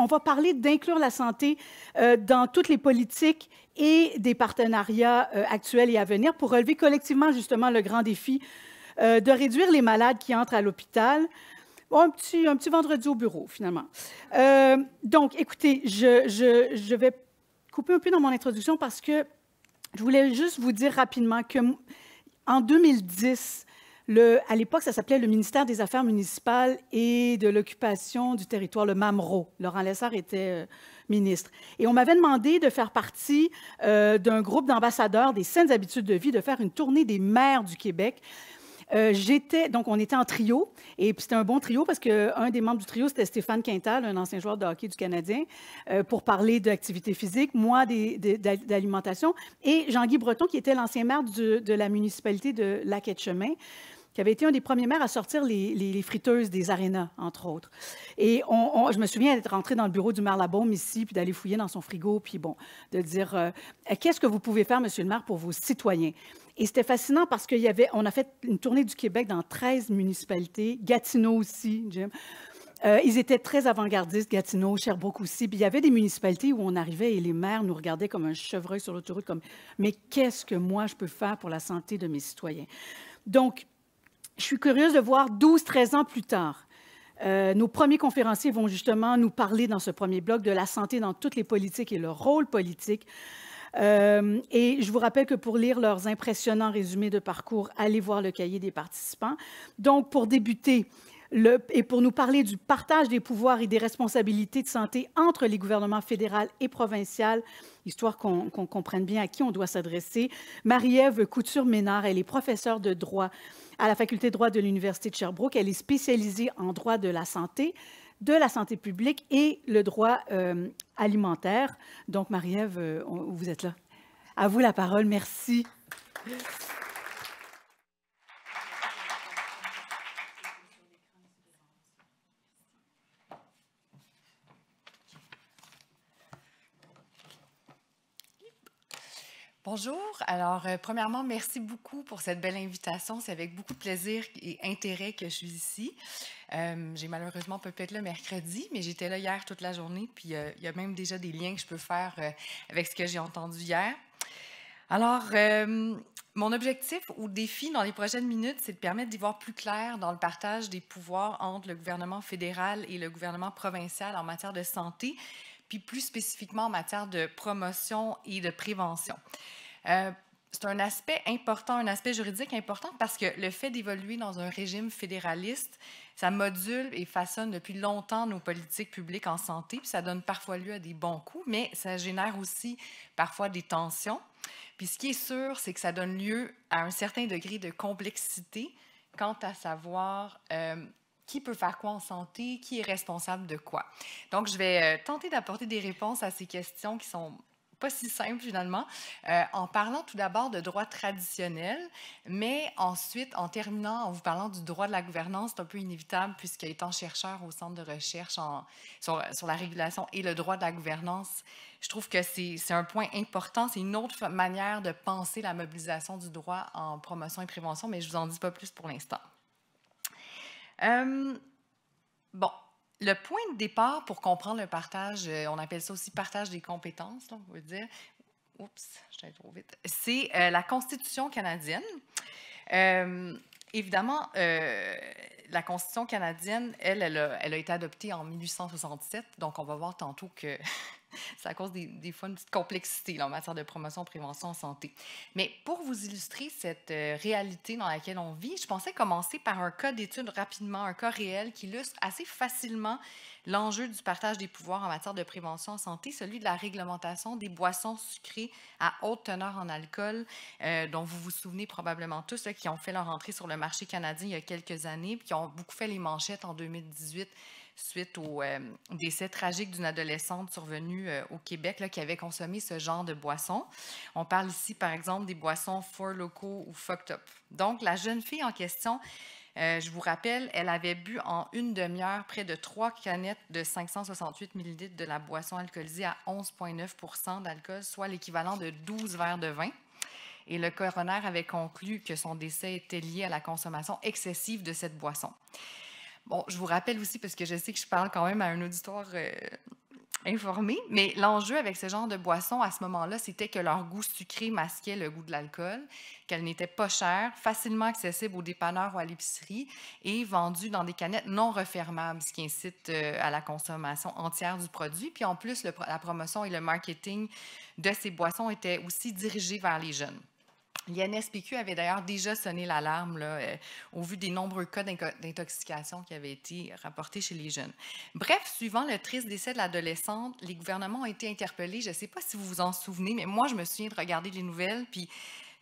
on va parler d'inclure la santé euh, dans toutes les politiques et des partenariats euh, actuels et à venir pour relever collectivement justement le grand défi euh, de réduire les malades qui entrent à l'hôpital. Bon, un petit, un petit vendredi au bureau, finalement. donc, écoutez, je, je, je, vais couper un peu dans mon introduction parce que je voulais juste vous dire rapidement que en 2010, à l'époque, ça s'appelait le ministère des Affaires municipales et de l'occupation du territoire, le MAMRO. Laurent Lessard était euh, ministre. Et on m'avait demandé de faire partie euh, d'un groupe d'ambassadeurs des saines habitudes de vie, de faire une tournée des maires du Québec. Euh, j'étais, donc on était en trio, et puis c'était un bon trio parce qu'un des membres du trio, c'était Stéphane Quintal, un ancien joueur de hockey du Canadien, pour parler d'activité physique, moi d'alimentation, et Jean-Guy Breton, qui était l'ancien maire de la municipalité de Lac-et-Chemin qui avait été un des premiers maires à sortir les, friteuses des arénas, entre autres. Et on, je me souviens d'être rentré dans le bureau du maire Labaume ici, puis d'aller fouiller dans son frigo, puis bon, de dire euh, qu'est-ce que vous pouvez faire, monsieur le maire, pour vos citoyens. Et c'était fascinant parce qu'il y avait, on a fait une tournée du Québec dans 13 municipalités, Gatineau aussi, Jim. Euh, ils étaient très avant-gardistes, Gatineau, Sherbrooke aussi. Puis il y avait des municipalités où on arrivait et les maires nous regardaient comme un chevreuil sur l'autoroute, comme Mais qu'est-ce que moi je peux faire pour la santé de mes citoyens? Donc, je suis curieuse de voir 12-13 ans plus tard. Euh, nos premiers conférenciers vont justement nous parler dans ce premier bloc de la santé dans toutes les politiques et le rôle politique. Euh, et je vous rappelle que pour lire leurs impressionnants résumés de parcours, allez voir le cahier des participants. Donc, pour débuter et pour nous parler du partage des pouvoirs et des responsabilités de santé entre les gouvernements fédéral et provincial, histoire qu'on comprenne bien à qui on doit s'adresser, Marie-Ève Couture-Ménard, elle est professeure de droit à la faculté de droit de l'Université de Sherbrooke. Elle est spécialisée en droit de la santé, de la santé publique et le droit euh, alimentaire. Donc, Marie-Ève, euh, vous êtes là. À vous la parole. Merci. Bonjour. Alors, euh, premièrement, merci beaucoup pour cette belle invitation. C'est avec beaucoup de plaisir et intérêt que je suis ici. Euh, j'ai malheureusement pas pu être là mercredi, mais j'étais là hier toute la journée. Puis, euh, il y a même déjà des liens que je peux faire avec ce que j'ai entendu hier. Alors, mon objectif ou défi dans les prochaines minutes, c'est de permettre d'y voir plus clair dans le partage des pouvoirs entre le gouvernement fédéral et le gouvernement provincial en matière de santé, puis plus spécifiquement en matière de promotion et de prévention. Euh, c'est un aspect important, un aspect juridique important parce que le fait d'évoluer dans un régime fédéraliste, ça module et façonne depuis longtemps nos politiques publiques en santé, puis ça donne parfois lieu à des bons coups, mais ça génère aussi parfois des tensions. Puis ce qui est sûr, c'est que ça donne lieu à un certain degré de complexité quant à savoir euh, qui peut faire quoi en santé, qui est responsable de quoi. Donc, je vais euh, tenter d'apporter des réponses à ces questions qui sont pas si simple finalement, euh, en parlant tout d'abord de droit traditionnel, mais ensuite en terminant en vous parlant du droit de la gouvernance, c'est un peu inévitable puisque étant chercheur au centre de recherche en, sur, la régulation et le droit de la gouvernance, je trouve que c'est un point important, c'est une autre manière de penser la mobilisation du droit en promotion et prévention, mais je vous en dis pas plus pour l'instant. Euh, bon, le point de départ pour comprendre le partage, euh, on appelle ça aussi partage des compétences, on dire. Oups, j'allais trop vite. C'est euh, la Constitution canadienne. Euh, évidemment, la Constitution canadienne, elle, elle a, été adoptée en 1867, donc on va voir tantôt que ça cause des, fois une petite complexité en matière de promotion, prévention santé. Mais pour vous illustrer cette euh, réalité dans laquelle on vit, je pensais commencer par un cas d'étude rapidement, un cas réel qui illustre assez facilement l'enjeu du partage des pouvoirs en matière de prévention santé, celui de la réglementation des boissons sucrées à haute teneur en alcool, euh, dont vous vous souvenez probablement tous, qui ont fait leur entrée sur le marché canadien il y a quelques années, puis qui ont beaucoup fait les manchettes en 2018 suite au euh, décès tragique d'une adolescente survenue euh, au Québec qui avait consommé ce genre de boisson. On parle ici, par exemple, des boissons Four Locaux ou Fucked Up. Donc, la jeune fille en question, euh, je vous rappelle, elle avait bu en une demi-heure près de trois canettes de 568 ml de la boisson alcoolisée à 11,9 d'alcool, soit l'équivalent de 12 verres de vin. Et le coroner avait conclu que son décès était lié à la consommation excessive de cette boisson. Bon, je vous rappelle aussi, parce que je sais que je parle quand même à un auditoire euh, informé, mais l'enjeu avec ce genre de boisson à ce moment-là, c'était que leur goût sucré masquait le goût de l'alcool, qu'elle n'était pas chère, facilement accessible aux dépanneurs ou à l'épicerie et vendue dans des canettes non refermables, ce qui incite euh, à la consommation entière du produit. Puis en plus, la promotion et le marketing de ces boissons étaient aussi dirigés vers les jeunes. L'INSPQ avait d'ailleurs déjà sonné l'alarme euh, au vu des nombreux cas d'intoxication qui avaient été rapportés chez les jeunes. Bref, suivant le triste décès de l'adolescente, les gouvernements ont été interpellés. Je ne sais pas si vous vous en souvenez, mais moi, je me souviens de regarder les nouvelles, puis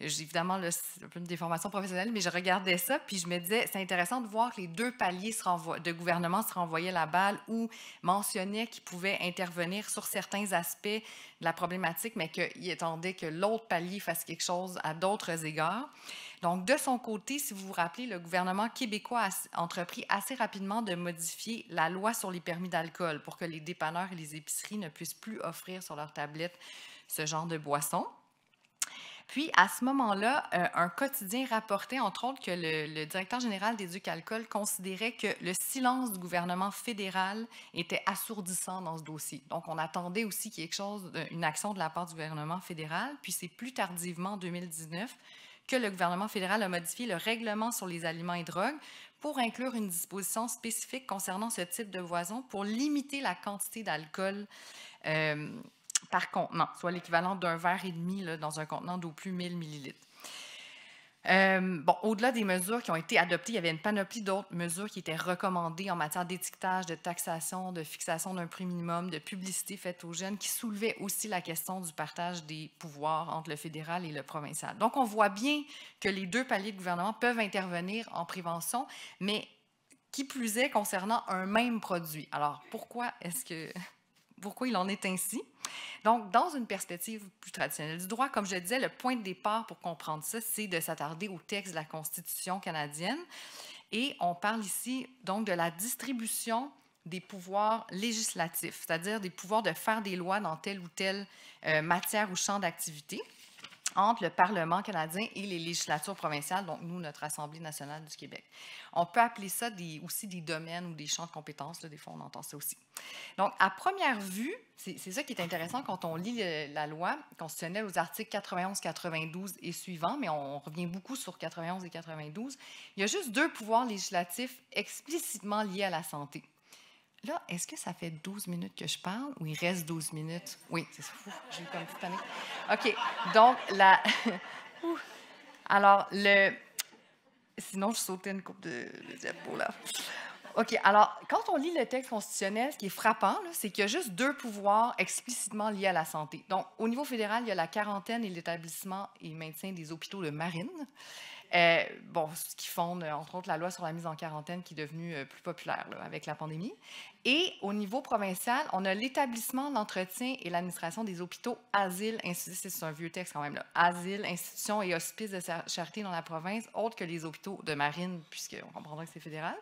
évidemment, c'est un peu une déformation professionnelle, mais je regardais ça, puis je me disais, c'est intéressant de voir que les deux paliers se de gouvernement se renvoyaient la balle ou mentionnaient qu'ils pouvaient intervenir sur certains aspects de la problématique, mais qu'ils attendaient que l'autre palier fasse quelque chose à d'autres égards. Donc, de son côté, si vous vous rappelez, le gouvernement québécois a entrepris assez rapidement de modifier la loi sur les permis d'alcool pour que les dépanneurs et les épiceries ne puissent plus offrir sur leur tablette ce genre de boisson. Puis, à ce moment-là, euh, un quotidien rapportait, entre autres, que le, directeur général alcool considérait que le silence du gouvernement fédéral était assourdissant dans ce dossier. Donc, on attendait aussi quelque chose, euh, une action de la part du gouvernement fédéral. Puis, c'est plus tardivement, en 2019, que le gouvernement fédéral a modifié le règlement sur les aliments et drogues pour inclure une disposition spécifique concernant ce type de boisson pour limiter la quantité d'alcool euh, par contenant, soit l'équivalent d'un verre et demi dans un contenant d'au plus 1000 millilitres. Euh, bon, au-delà des mesures qui ont été adoptées, il y avait une panoplie d'autres mesures qui étaient recommandées en matière d'étiquetage, de taxation, de fixation d'un prix minimum, de publicité faite aux jeunes, qui soulevaient aussi la question du partage des pouvoirs entre le fédéral et le provincial. Donc, on voit bien que les deux paliers de gouvernement peuvent intervenir en prévention, mais qui plus est concernant un même produit. Alors, pourquoi est-ce que pourquoi il en est ainsi. Donc, dans une perspective plus traditionnelle du droit, comme je le disais, le point de départ pour comprendre ça, c'est de s'attarder au texte de la Constitution canadienne. Et on parle ici donc de la distribution des pouvoirs législatifs, c'est-à-dire des pouvoirs de faire des lois dans telle ou telle euh, matière ou champ d'activité entre le Parlement canadien et les législatures provinciales, donc nous, notre Assemblée nationale du Québec. On peut appeler ça aussi des domaines ou des champs de compétences, des fois on entend ça aussi. Donc, à première vue, c'est ça qui est intéressant quand on lit la loi constitutionnelle aux articles 91, 92 et suivants, mais on, revient beaucoup sur 91 et 92, il y a juste deux pouvoirs législatifs explicitement liés à la santé. Là, est-ce que ça fait 12 minutes que je parle ou il reste 12 minutes? Oui, c'est fou. J'ai eu comme petite panique. OK. Donc, la. alors, le. Sinon, je sautais une coupe de, de là. OK. Alors, quand on lit le texte constitutionnel, ce qui est frappant, c'est qu'il y a juste deux pouvoirs explicitement liés à la santé. Donc, au niveau fédéral, il y a la quarantaine et l'établissement et maintien des hôpitaux de marine. Euh, bon, ce qui fonde, euh, entre autres, la loi sur la mise en quarantaine qui est devenue euh, plus populaire avec la pandémie. Et au niveau provincial, on a l'établissement, l'entretien et l'administration des hôpitaux, asiles, institutions, c'est un vieux texte quand même, asile, institutions et hospices de charité dans la province, autre que les hôpitaux de marine, puisqu'on comprendra que c'est fédéral.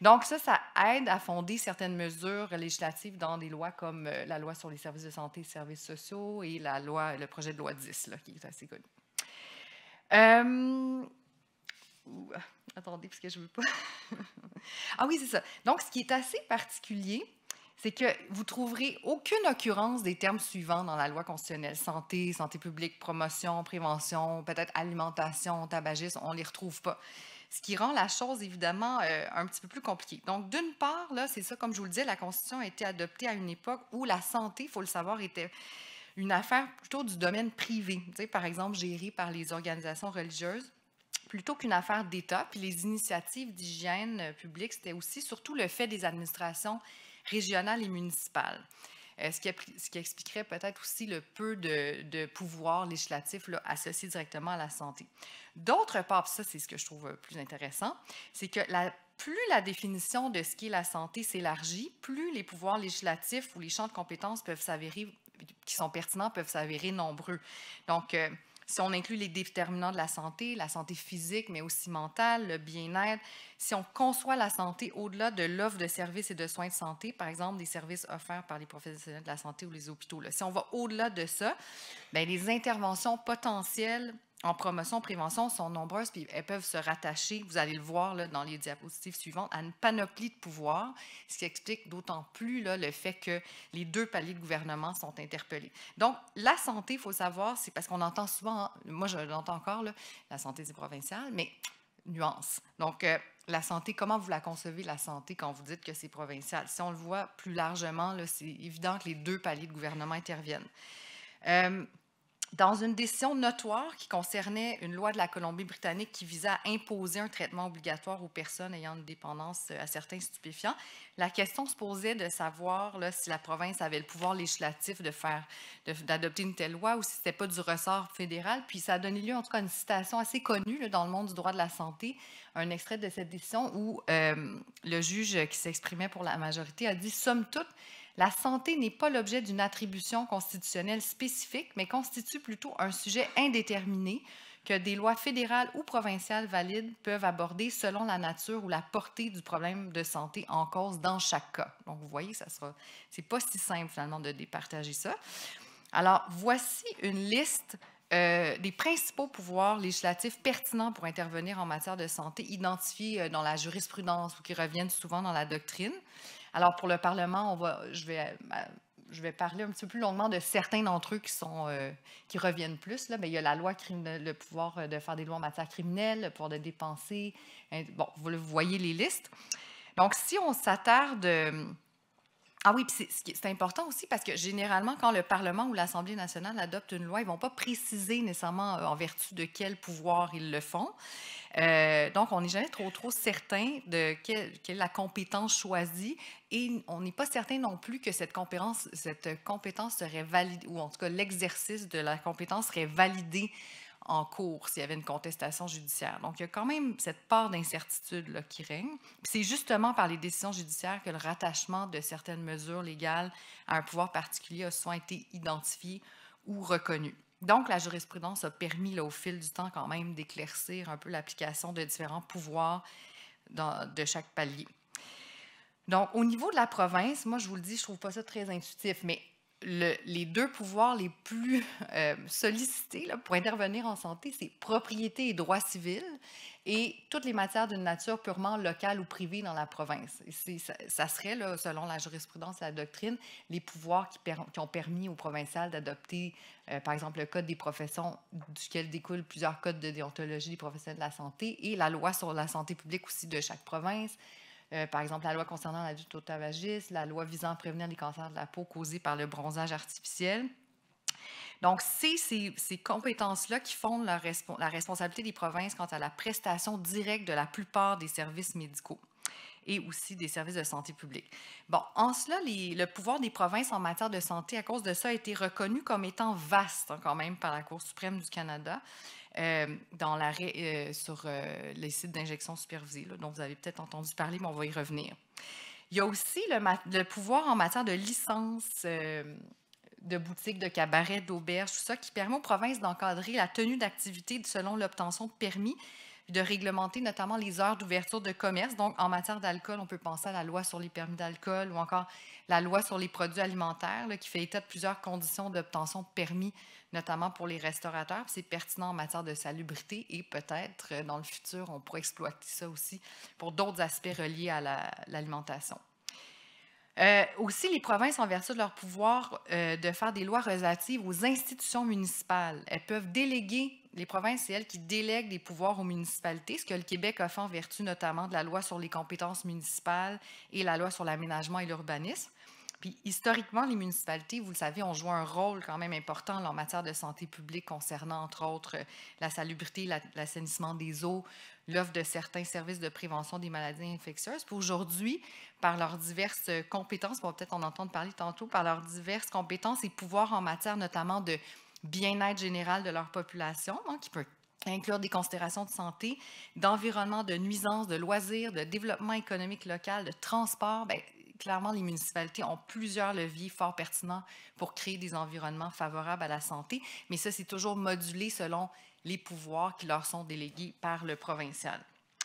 Donc ça, ça aide à fonder certaines mesures législatives dans des lois comme la loi sur les services de santé et services sociaux et la loi, le projet de loi 10, qui est assez connu. Euh, attendez, parce que je ne veux pas. ah oui, c'est ça. Donc, ce qui est assez particulier, c'est que vous trouverez aucune occurrence des termes suivants dans la loi constitutionnelle. Santé, santé publique, promotion, prévention, peut-être alimentation, tabagisme, on ne les retrouve pas. Ce qui rend la chose évidemment euh, un petit peu plus compliquée. Donc, d'une part, là, c'est ça, comme je vous le disais, la Constitution a été adoptée à une époque où la santé, il faut le savoir, était une affaire plutôt du domaine privé, par exemple gérée par les organisations religieuses, plutôt qu'une affaire d'État. Puis les initiatives d'hygiène euh, publique, c'était aussi surtout le fait des administrations régionales et municipales. Euh, ce, qui, expliquerait peut-être aussi le peu de, pouvoir législatif associé directement à la santé. D'autre part, ça c'est ce que je trouve euh, plus intéressant, c'est que la, plus la définition de ce qu'est la santé s'élargit, plus les pouvoirs législatifs ou les champs de compétences peuvent s'avérer qui sont pertinents peuvent s'avérer nombreux. Donc, euh, si on inclut les déterminants de la santé, la santé physique, mais aussi mentale, le bien-être, si on conçoit la santé au-delà de l'offre de services et de soins de santé, par exemple des services offerts par les professionnels de la santé ou les hôpitaux, si on va au-delà de ça, bien, les interventions potentielles en promotion, prévention sont nombreuses, puis elles peuvent se rattacher, vous allez le voir là, dans les diapositives suivantes, à une panoplie de pouvoirs, ce qui explique d'autant plus là, le fait que les deux paliers de gouvernement sont interpellés. Donc, la santé, il faut savoir, c'est parce qu'on entend souvent, moi je l'entends encore, là, la santé c'est provincial, mais nuance. Donc, euh, la santé, comment vous la concevez, la santé, quand vous dites que c'est provincial? Si on le voit plus largement, c'est évident que les deux paliers de gouvernement interviennent. Euh, dans une décision notoire qui concernait une loi de la Colombie-Britannique qui visait à imposer un traitement obligatoire aux personnes ayant une dépendance euh, à certains stupéfiants, la question se posait de savoir si la province avait le pouvoir législatif de faire, d'adopter une telle loi ou si ce n'était pas du ressort fédéral. Puis ça a donné lieu en tout cas à une citation assez connue dans le monde du droit de la santé, un extrait de cette décision où euh, le juge qui s'exprimait pour la majorité a dit « Somme toute, la santé n'est pas l'objet d'une attribution constitutionnelle spécifique, mais constitue plutôt un sujet indéterminé que des lois fédérales ou provinciales valides peuvent aborder selon la nature ou la portée du problème de santé en cause dans chaque cas. Donc, vous voyez, ça sera, c'est pas si simple finalement de départager ça. Alors, voici une liste des euh, principaux pouvoirs législatifs pertinents pour intervenir en matière de santé identifiés euh, dans la jurisprudence ou qui reviennent souvent dans la doctrine. Alors, pour le Parlement, on va, je, vais, euh, je vais parler un petit peu plus longuement de certains d'entre eux qui, sont, qui reviennent plus. Là. il y a la loi le pouvoir de faire des lois en matière criminelle, le pouvoir de dépenser. Hein, bon, vous voyez les listes. Donc, si on s'attarde ah oui, puis c'est important aussi parce que généralement, quand le Parlement ou l'Assemblée nationale adopte une loi, ils ne vont pas préciser nécessairement euh, en vertu de quel pouvoir ils le font. Euh, donc, on n'est jamais trop, trop certain de quelle, la compétence choisie et on n'est pas certain non plus que cette compétence, cette compétence serait validée, ou en tout cas l'exercice de la compétence serait validé en cours s'il y avait une contestation judiciaire. Donc, il y a quand même cette part d'incertitude qui règne. C'est justement par les décisions judiciaires que le rattachement de certaines mesures légales à un pouvoir particulier a soit été identifié ou reconnu. Donc, la jurisprudence a permis, au fil du temps, quand même, d'éclaircir un peu l'application de différents pouvoirs de chaque palier. Donc, au niveau de la province, moi, je vous le dis, je trouve pas ça très intuitif, mais les deux pouvoirs les plus euh, sollicités pour intervenir en santé, c'est propriété et droit civil et toutes les matières d'une nature purement locale ou privée dans la province. Ça, ça, serait, selon la jurisprudence et la doctrine, les pouvoirs qui, ont permis aux provinciales d'adopter, euh, par exemple, le Code des professions, duquel découlent plusieurs codes de déontologie des professionnels de la santé, et la loi sur la santé publique aussi de chaque province, euh, par exemple, la loi concernant la lutte la loi visant à prévenir les cancers de la peau causés par le bronzage artificiel. Donc, c'est ces, compétences-là qui fondent la, responsabilité des provinces quant à la prestation directe de la plupart des services médicaux et aussi des services de santé publique. Bon, en cela, le pouvoir des provinces en matière de santé, à cause de ça, a été reconnu comme étant vaste hein, quand même par la Cour suprême du Canada. Euh, dans l'arrêt euh, sur euh, les sites d'injection supervisée, dont vous avez peut-être entendu parler, mais on va y revenir. Il y a aussi le, pouvoir en matière de licence de boutiques, de cabarets, d'auberges, tout ça, qui permet aux provinces d'encadrer la tenue d'activité selon l'obtention de permis, de réglementer notamment les heures d'ouverture de commerce. Donc, en matière d'alcool, on peut penser à la loi sur les permis d'alcool ou encore la loi sur les produits alimentaires, qui fait état de plusieurs conditions d'obtention de permis notamment pour les restaurateurs. C'est pertinent en matière de salubrité et peut-être euh, dans le futur, on pourrait exploiter ça aussi pour d'autres aspects reliés à l'alimentation. Euh, aussi, les provinces, ont vertu de leur pouvoir euh, de faire des lois relatives aux institutions municipales, elles peuvent déléguer, les provinces, c'est elles qui délèguent des pouvoirs aux municipalités, ce que le Québec a fait en vertu notamment de la loi sur les compétences municipales et la loi sur l'aménagement et l'urbanisme. Puis historiquement, les municipalités, vous le savez, ont joué un rôle quand même important en matière de santé publique concernant, entre autres, euh, la salubrité, l'assainissement des eaux, l'offre de certains services de prévention des maladies infectieuses. Pour aujourd'hui, par leurs diverses euh, compétences, on va peut-être en entendre parler tantôt, par leurs diverses compétences et pouvoirs en matière notamment de bien-être général de leur population, hein, qui peut inclure des considérations de santé, d'environnement, de nuisances, de loisirs, de développement économique local, de transport. Bien, clairement, les municipalités ont plusieurs leviers fort pertinents pour créer des environnements favorables à la santé, mais ça, c'est toujours modulé selon les pouvoirs qui leur sont délégués par le provincial.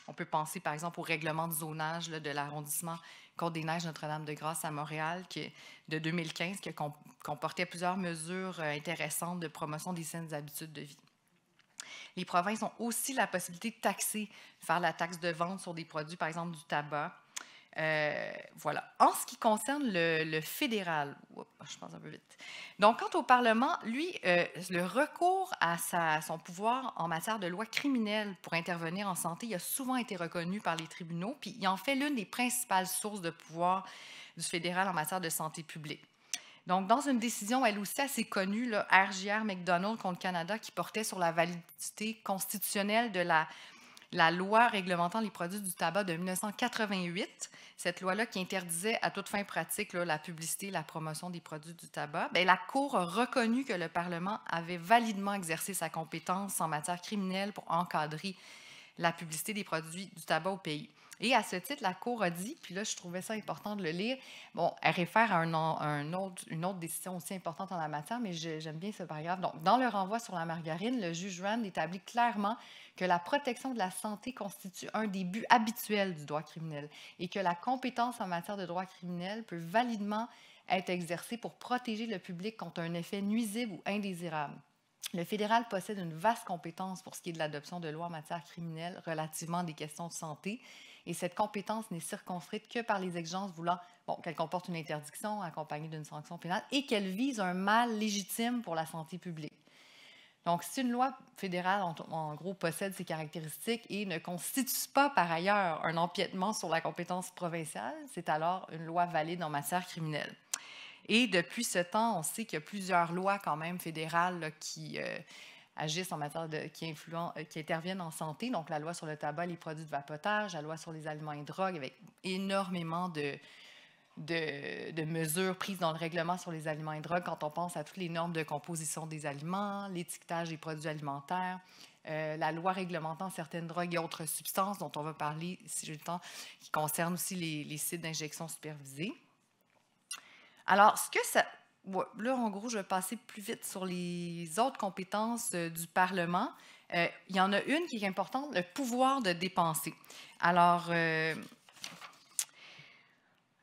On peut penser, par exemple, au règlement de zonage de l'arrondissement Côte-des-Neiges Notre-Dame-de-Grâce à Montréal qui, de 2015 qui comportait plusieurs mesures euh, intéressantes de promotion des saines habitudes de vie. Les provinces ont aussi la possibilité de taxer, faire la taxe de vente sur des produits, par exemple, du tabac, euh, voilà. En ce qui concerne le, fédéral, ah, je pense un peu vite. Donc, quant au Parlement, lui, euh, le recours à son pouvoir en matière de loi criminelle pour intervenir en santé il a souvent été reconnu par les tribunaux, puis il en fait l'une des principales sources de pouvoir du fédéral en matière de santé publique. Donc, dans une décision, elle aussi assez connue, RGR McDonald contre Canada, qui portait sur la validité constitutionnelle de la la loi réglementant les produits du tabac de 1988, cette loi-là qui interdisait à toute fin pratique la publicité, la promotion des produits du tabac, ben, la Cour a reconnu que le Parlement avait validement exercé sa compétence en matière criminelle pour encadrer la publicité des produits du tabac au pays. Et à ce titre, la Cour a dit, puis là, je trouvais ça important de le lire, bon, elle réfère à un, un autre, une autre décision aussi importante en la matière, mais j'aime bien ce paragraphe. Donc, dans le renvoi sur la margarine, le juge Rand établit clairement que la protection de la santé constitue un des buts habituels du droit criminel et que la compétence en matière de droit criminel peut validement être exercée pour protéger le public contre un effet nuisible ou indésirable. Le fédéral possède une vaste compétence pour ce qui est de l'adoption de lois en matière criminelle relativement à des questions de santé et cette compétence n'est circonscrite que par les exigences voulant qu'elle comporte une interdiction accompagnée d'une sanction pénale et qu'elle vise un mal légitime pour la santé publique. Donc, si une loi fédérale, en, gros, possède ces caractéristiques et ne constitue pas par ailleurs un empiètement sur la compétence provinciale, c'est alors une loi valide en matière criminelle. Et depuis ce temps, on sait qu'il y a plusieurs lois quand même fédérales qui... Euh, agissent en matière de, qui, influent, euh, qui interviennent en santé, donc la loi sur le tabac, les produits de vapotage, la loi sur les aliments et drogues, avec énormément de, de, mesures prises dans le règlement sur les aliments et drogues quand on pense à toutes les normes de composition des aliments, l'étiquetage des produits alimentaires, euh, la loi réglementant certaines drogues et autres substances dont on va parler si j'ai le temps, qui concerne aussi les, les sites d'injection supervisés. Alors, ce que ça, là, en gros, je vais passer plus vite sur les autres compétences du Parlement. Euh, il y en a une qui est importante, le pouvoir de dépenser. Alors, euh,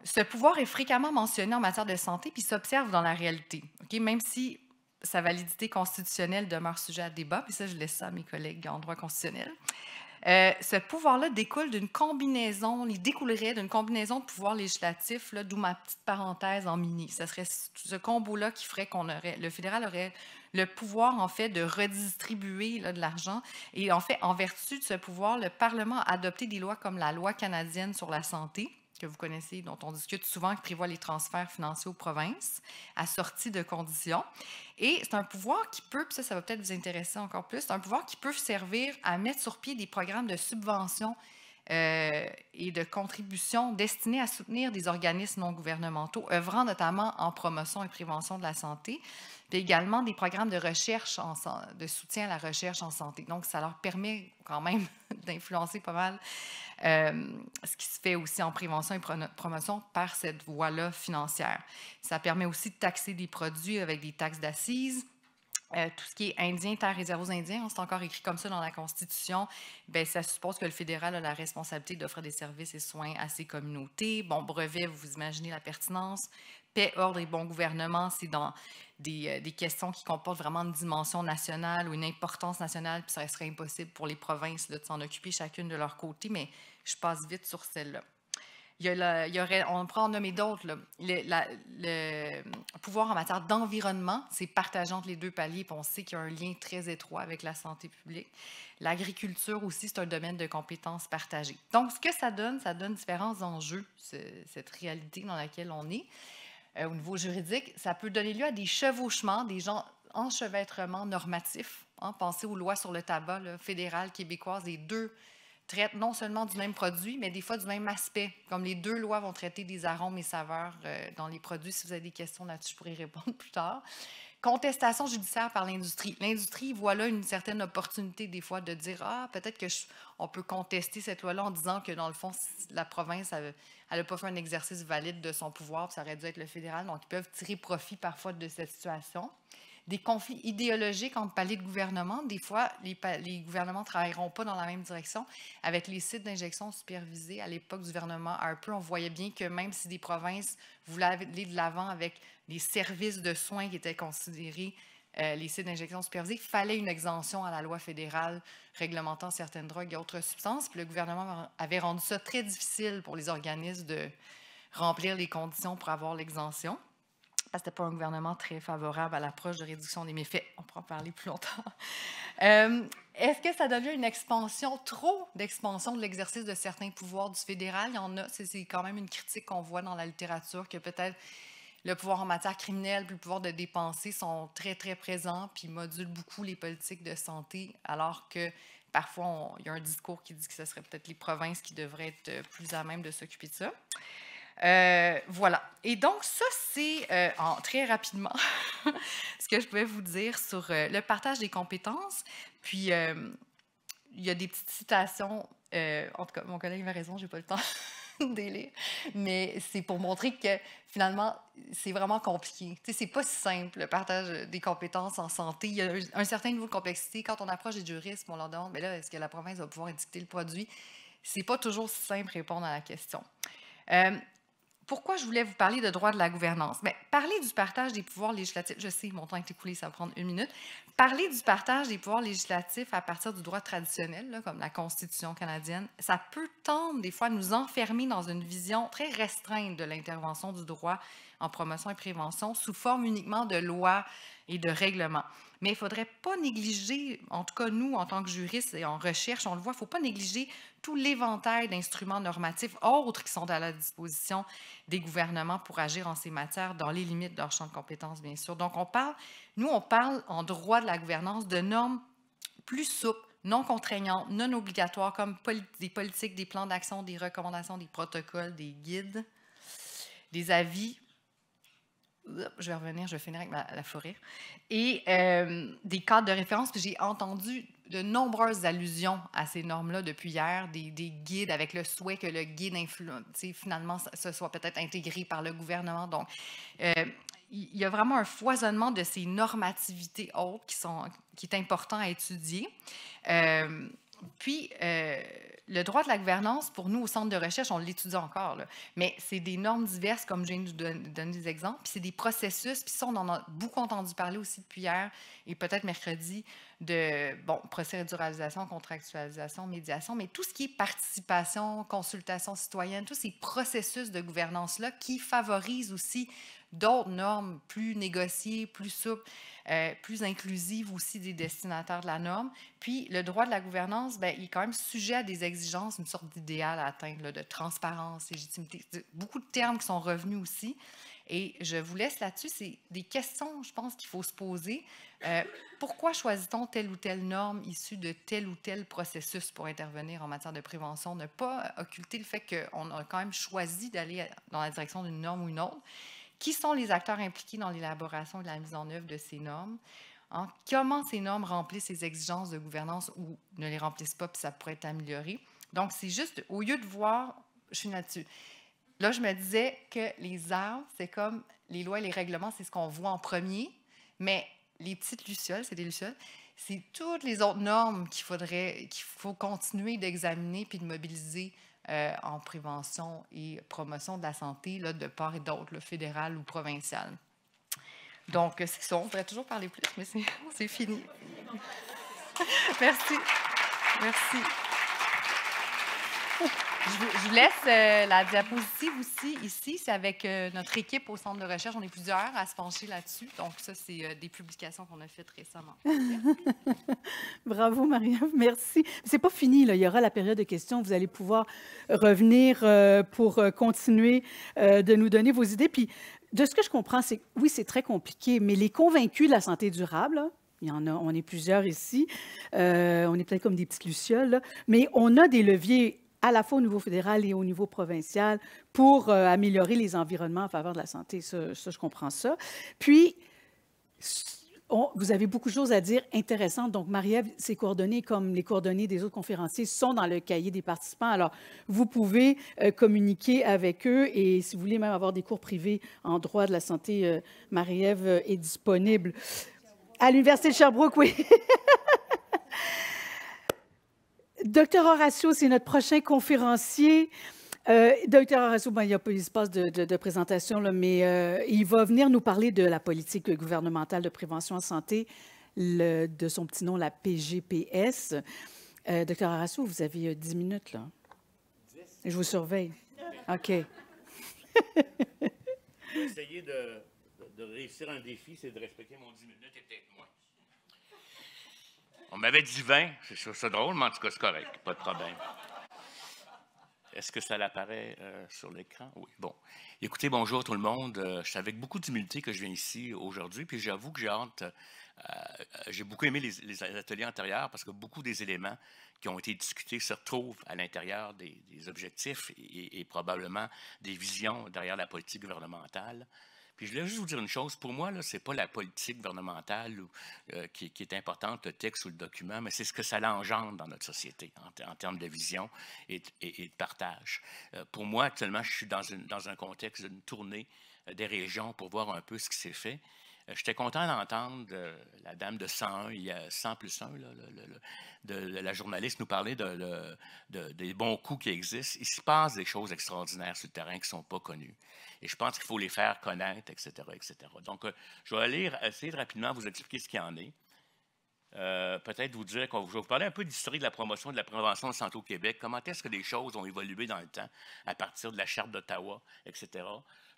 ce pouvoir est fréquemment mentionné en matière de santé, puis s'observe dans la réalité, même si sa validité constitutionnelle demeure sujet à débat, puis ça, je laisse ça à mes collègues en droit constitutionnel. Euh, ce pouvoir-là découle d'une combinaison, il découlerait d'une combinaison de pouvoirs législatifs, d'où ma petite parenthèse en mini. Ce serait ce combo-là qui ferait qu'on aurait, le fédéral aurait le pouvoir, en fait, de redistribuer de l'argent. Et en fait, en vertu de ce pouvoir, le Parlement a adopté des lois comme la loi canadienne sur la santé, que vous connaissez, dont on discute souvent, qui prévoit les transferts financiers aux provinces, assortis de conditions. Et c'est un pouvoir qui peut, ça, ça va peut-être vous intéresser encore plus, c'est un pouvoir qui peut servir à mettre sur pied des programmes de subvention euh, et de contributions destinés à soutenir des organismes non gouvernementaux, œuvrant notamment en promotion et prévention de la santé, puis également des programmes de recherche, de soutien à la recherche en santé. Donc, ça leur permet quand même d'influencer pas mal euh, ce qui se fait aussi en prévention et promotion par cette voie-là financière. Ça permet aussi de taxer des produits avec des taxes d'assises. Euh, tout ce qui est indien, terres réservée aux Indiens, hein, c'est encore écrit comme ça dans la Constitution, Ben, ça suppose que le fédéral a la responsabilité d'offrir des services et soins à ses communautés. Bon, brevet, vous imaginez la pertinence paix, ordre et bon gouvernement, c'est dans euh, des, questions qui comportent vraiment une dimension nationale ou une importance nationale, puis ça serait impossible pour les provinces de s'en occuper chacune de leur côté, mais je passe vite sur celle-là. Il y, il y aurait, on pourrait en nommer d'autres. Le, pouvoir en matière d'environnement, c'est partageant entre les deux paliers, puis on sait qu'il y a un lien très étroit avec la santé publique. L'agriculture aussi, c'est un domaine de compétences partagées. Donc, ce que ça donne, ça donne différents enjeux, cette réalité dans laquelle on est. Euh, au niveau juridique, ça peut donner lieu à des chevauchements, des gens enchevêtrements normatifs. Hein, pensez aux lois sur le tabac fédérales, québécoises, les deux traitent non seulement du même produit, mais des fois du même aspect. Comme les deux lois vont traiter des arômes et saveurs euh, dans les produits, si vous avez des questions là-dessus, je pourrais répondre plus tard. Contestation judiciaire par l'industrie. L'industrie voit là une certaine opportunité des fois de dire ah peut-être que on peut contester cette loi-là en disant que dans le fond la province elle n'a pas fait un exercice valide de son pouvoir, ça aurait dû être le fédéral. Donc ils peuvent tirer profit parfois de cette situation des conflits idéologiques entre palais de gouvernement. Des fois, les, gouvernements ne travailleront pas dans la même direction. Avec les sites d'injection supervisés à l'époque du gouvernement peu, on voyait bien que même si des provinces voulaient aller de l'avant avec les services de soins qui étaient considérés euh, les sites d'injection supervisés, il fallait une exemption à la loi fédérale réglementant certaines drogues et autres substances. le gouvernement avait rendu ça très difficile pour les organismes de remplir les conditions pour avoir l'exemption parce que ce pas un gouvernement très favorable à l'approche de réduction des méfaits. On pourra en parler plus longtemps. Euh, est-ce que ça devient une expansion, trop d'expansion de l'exercice de certains pouvoirs du fédéral? Il y en a, c'est quand même une critique qu'on voit dans la littérature, que peut-être le pouvoir en matière criminelle puis le pouvoir de dépenser sont très, très présents, puis modulent beaucoup les politiques de santé, alors que parfois, il y a un discours qui dit que ce serait peut-être les provinces qui devraient être euh, plus à même de s'occuper de ça. Euh, voilà. Et donc, ça, c'est euh, très rapidement ce que je pouvais vous dire sur euh, le partage des compétences. Puis, il y a des petites citations. en tout cas, mon collègue a raison, j'ai pas le temps de les Mais c'est pour montrer que finalement, c'est vraiment compliqué. c'est pas si simple, le partage des compétences en santé. Il y a un, certain niveau de complexité. Quand on approche des juristes, on leur demande, mais là, est-ce que la province va pouvoir édicter le produit? C'est pas toujours si simple répondre à la question pourquoi je voulais vous parler de droit de la gouvernance? Mais ben, parler du partage des pouvoirs législatifs, je sais, mon temps est écoulé, ça va prendre une minute. Parler du partage des pouvoirs législatifs à partir du droit traditionnel, comme la Constitution canadienne, ça peut tendre des fois à nous enfermer dans une vision très restreinte de l'intervention du droit en promotion et prévention sous forme uniquement de lois et de règlements. Mais il ne faudrait pas négliger, en tout cas nous, en tant que juristes et en recherche, on le voit, il ne faut pas négliger tout l'éventail d'instruments normatifs autres qui sont à la disposition des gouvernements pour agir en ces matières dans les limites de leur champ de compétences, bien sûr. Donc, on parle, nous, on parle en droit de la gouvernance de normes plus souples, non contraignantes, non obligatoires, comme des politiques, des plans d'action, des recommandations, des protocoles, des guides, des avis je vais revenir, je vais finir avec la, la forêt, et euh, des cadres de référence. j'ai entendu de nombreuses allusions à ces normes-là depuis hier, des, guides avec le souhait que le guide finalement ce soit peut-être intégré par le gouvernement. Donc, euh, il y a vraiment un foisonnement de ces normativités autres qui, sont, qui est important à étudier. Euh, puis, le droit de la gouvernance, pour nous, au centre de recherche, on l'étudie encore, mais c'est des normes diverses, comme je viens de vous donner des exemples, puis c'est des processus, puis ça, on en a beaucoup entendu parler aussi depuis hier et peut-être mercredi, de bon, procéduralisation, contractualisation, médiation, mais tout ce qui est participation, consultation citoyenne, tous ces processus de gouvernance-là qui favorisent aussi d'autres normes plus négociées, plus souples, euh, plus inclusives aussi des destinataires de la norme. Puis le droit de la gouvernance, ben, il est quand même sujet à des exigences, une sorte d'idéal à atteindre de transparence, légitimité, beaucoup de termes qui sont revenus aussi. Et je vous laisse là-dessus. C'est des questions, je pense, qu'il faut se poser. Euh, pourquoi choisit-on telle ou telle norme issue de tel ou tel processus pour intervenir en matière de prévention? Ne pas occulter le fait qu'on a quand même choisi d'aller dans la direction d'une norme ou une autre. Qui sont les acteurs impliqués dans l'élaboration et la mise en œuvre de ces normes? Hein? Comment ces normes remplissent les exigences de gouvernance ou ne les remplissent pas, puis ça pourrait être amélioré? Donc, c'est juste, au lieu de voir, je suis là-dessus. Là, je me disais que les arbres, c'est comme les lois et les règlements, c'est ce qu'on voit en premier, mais les petites lucioles, c'est des lucioles, c'est toutes les autres normes qu'il faudrait, qu'il faut continuer d'examiner puis de mobiliser euh, en prévention et promotion de la santé de part et d'autre, fédéral ou provincial. Donc, euh, c'est ça. On pourrait toujours parler plus, mais c'est fini. Merci. Merci. Je vous, laisse euh, la diapositive aussi ici. C'est avec euh, notre équipe au centre de recherche. On est plusieurs à se pencher là-dessus. Donc, ça, c'est euh, des publications qu'on a faites récemment. Bravo, marie Merci. C'est pas fini. Il y aura la période de questions. Vous allez pouvoir revenir pour continuer de nous donner vos idées. Puis, de ce que je comprends, c'est oui, c'est très compliqué, mais les convaincus de la santé durable, il y en a, on est plusieurs ici. on est peut-être comme des petites lucioles, mais on a des leviers à la fois au niveau fédéral et au niveau provincial pour euh, améliorer les environnements en faveur de la santé. Ça, je comprends ça. Puis, vous avez beaucoup de choses à dire intéressantes. Donc, Marie-Ève, ses coordonnées, comme les coordonnées des autres conférenciers, sont dans le cahier des participants. Alors, vous pouvez euh, communiquer avec eux et si vous voulez même avoir des cours privés en droit de la santé, euh, Marie-Ève est disponible. À l'Université de Sherbrooke, oui. Docteur Horacio, c'est notre prochain conférencier. Euh, Docteur Horacio, ben, il n'y a pas eu de, de, de, présentation, là, mais euh, il va venir nous parler de la politique gouvernementale de prévention en santé, de son petit nom, la PGPS. Euh, Docteur Horacio, vous avez 10 minutes. Là. 10? Je vous surveille. OK. Essayer de, de réussir un défi, c'est de respecter mon 10 minutes et peut-être moins. On m'avait dit 20. C'est ça drôle, mais en tout cas, c'est correct. Pas de problème. Est-ce que ça apparaît euh, sur l'écran? Oui. Bon. Écoutez, bonjour tout le monde. C'est euh, avec beaucoup d'humilité que je viens ici aujourd'hui, puis j'avoue que j'ai hâte. Euh, j'ai beaucoup aimé les, ateliers antérieurs parce que beaucoup des éléments qui ont été discutés se retrouvent à l'intérieur des, objectifs et, probablement des visions derrière la politique gouvernementale je voulais juste vous dire une chose. Pour moi, ce n'est pas la politique gouvernementale euh, qui, est importante, le texte ou le document, mais c'est ce que ça engendre dans notre société en, termes de vision et, de partage. Euh, pour moi, actuellement, je suis dans, dans un contexte de tournée euh, des régions pour voir un peu ce qui s'est fait. J'étais content d'entendre euh, la dame de 101, il y a 100 plus 1, de, la journaliste nous parler des bons coups qui existent. Il se passe des choses extraordinaires sur le terrain qui ne sont pas connues. Et je pense qu'il faut les faire connaître, etc. etc. Donc, euh, je vais aller assez rapidement vous expliquer ce qu'il en est. Euh, peut-être vous dire, qu'on, je vous parler un peu de l'histoire de la promotion de la prévention de santé au Québec. Comment est-ce que les choses ont évolué dans le temps à partir de la Charte d'Ottawa, etc.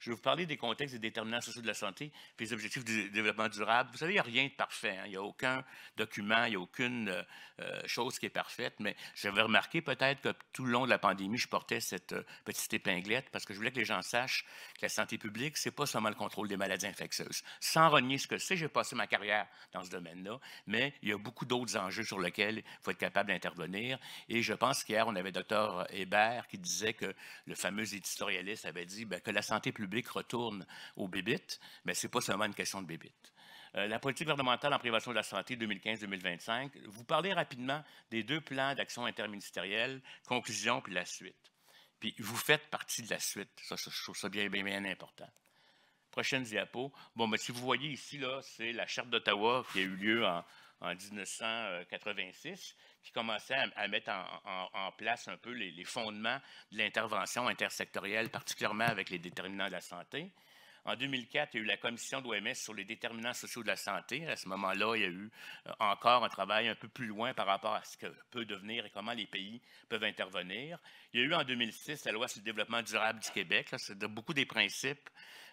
Je vais vous parler des contextes et déterminants sociaux de la santé, puis des objectifs du développement durable. Vous savez, il n'y a rien de parfait. Hein. Il n'y a aucun document, il n'y a aucune euh, euh, chose qui est parfaite, mais j'avais remarqué peut-être que tout le long de la pandémie, je portais cette euh, petite épinglette parce que je voulais que les gens sachent que la santé publique, c'est pas seulement le contrôle des maladies infectieuses. Sans renier ce que c'est, j'ai passé ma carrière dans ce domaine-là, mais il y a beaucoup d'autres enjeux sur lesquels il faut être capable d'intervenir. Et je pense qu'hier, on avait docteur Hébert qui disait que le fameux éditorialiste avait dit ben, que la santé publique retourne au bébites, mais ce n'est pas seulement une question de bébites. Euh, la politique gouvernementale en prévention de la santé 2015-2025, vous parlez rapidement des deux plans d'action interministérielle, conclusion puis la suite. Puis vous faites partie de la suite. Ça, je trouve ça bien, important. Prochaine diapo. Bon, mais si vous voyez ici, là, c'est la charte d'Ottawa qui a eu lieu en 1986 qui commençait à, mettre en, place un peu les fondements de l'intervention intersectorielle, particulièrement avec les déterminants de la santé. En 2004, il y a eu la commission d'OMS sur les déterminants sociaux de la santé. À ce moment-là, il y a eu euh, encore un travail un peu plus loin par rapport à ce que peut devenir et comment les pays peuvent intervenir. Il y a eu en 2006 la loi sur le développement durable du Québec. C'est de beaucoup des principes.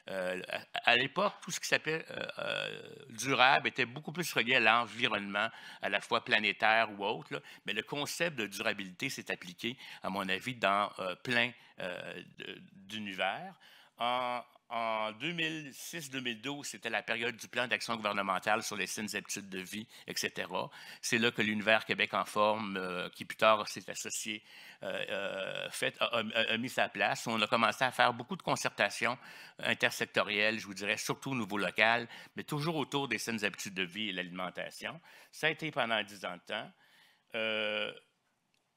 Euh, à, l'époque, tout ce qui s'appelait euh, durable était beaucoup plus relié à l'environnement, à la fois planétaire ou autre. Mais le concept de durabilité s'est appliqué, à mon avis, dans plein d'univers. En, en 2006-2012, c'était la période du plan d'action gouvernemental sur les saines habitudes de vie, etc. C'est là que l'univers Québec en forme, euh, qui plus tard s'est associé, euh, euh, fait, a, mis sa place. On a commencé à faire beaucoup de concertations intersectorielles, je vous dirais, surtout au niveau local, mais toujours autour des saines habitudes de vie et l'alimentation. Ça a été pendant dix ans de temps.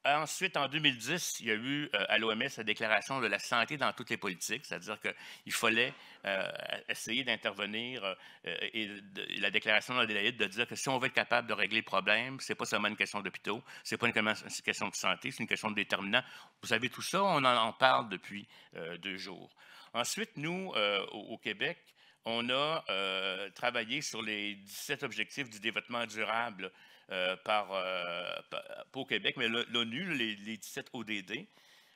Ensuite, en 2010, il y a eu euh, à l'OMS la déclaration de la santé dans toutes les politiques, c'est-à-dire qu'il fallait euh, essayer d'intervenir la euh, et de, la déclaration de dire que si on veut être capable de régler le problème, c'est pas seulement une question d'hôpitaux, c'est pas une question de santé, c'est une question de déterminant. Vous savez tout ça, on en, parle depuis deux jours. Ensuite, nous, au, au, Québec, on a travaillé sur les 17 objectifs du développement durable euh, par, euh, pour Québec, mais l'ONU, les 17 ODD,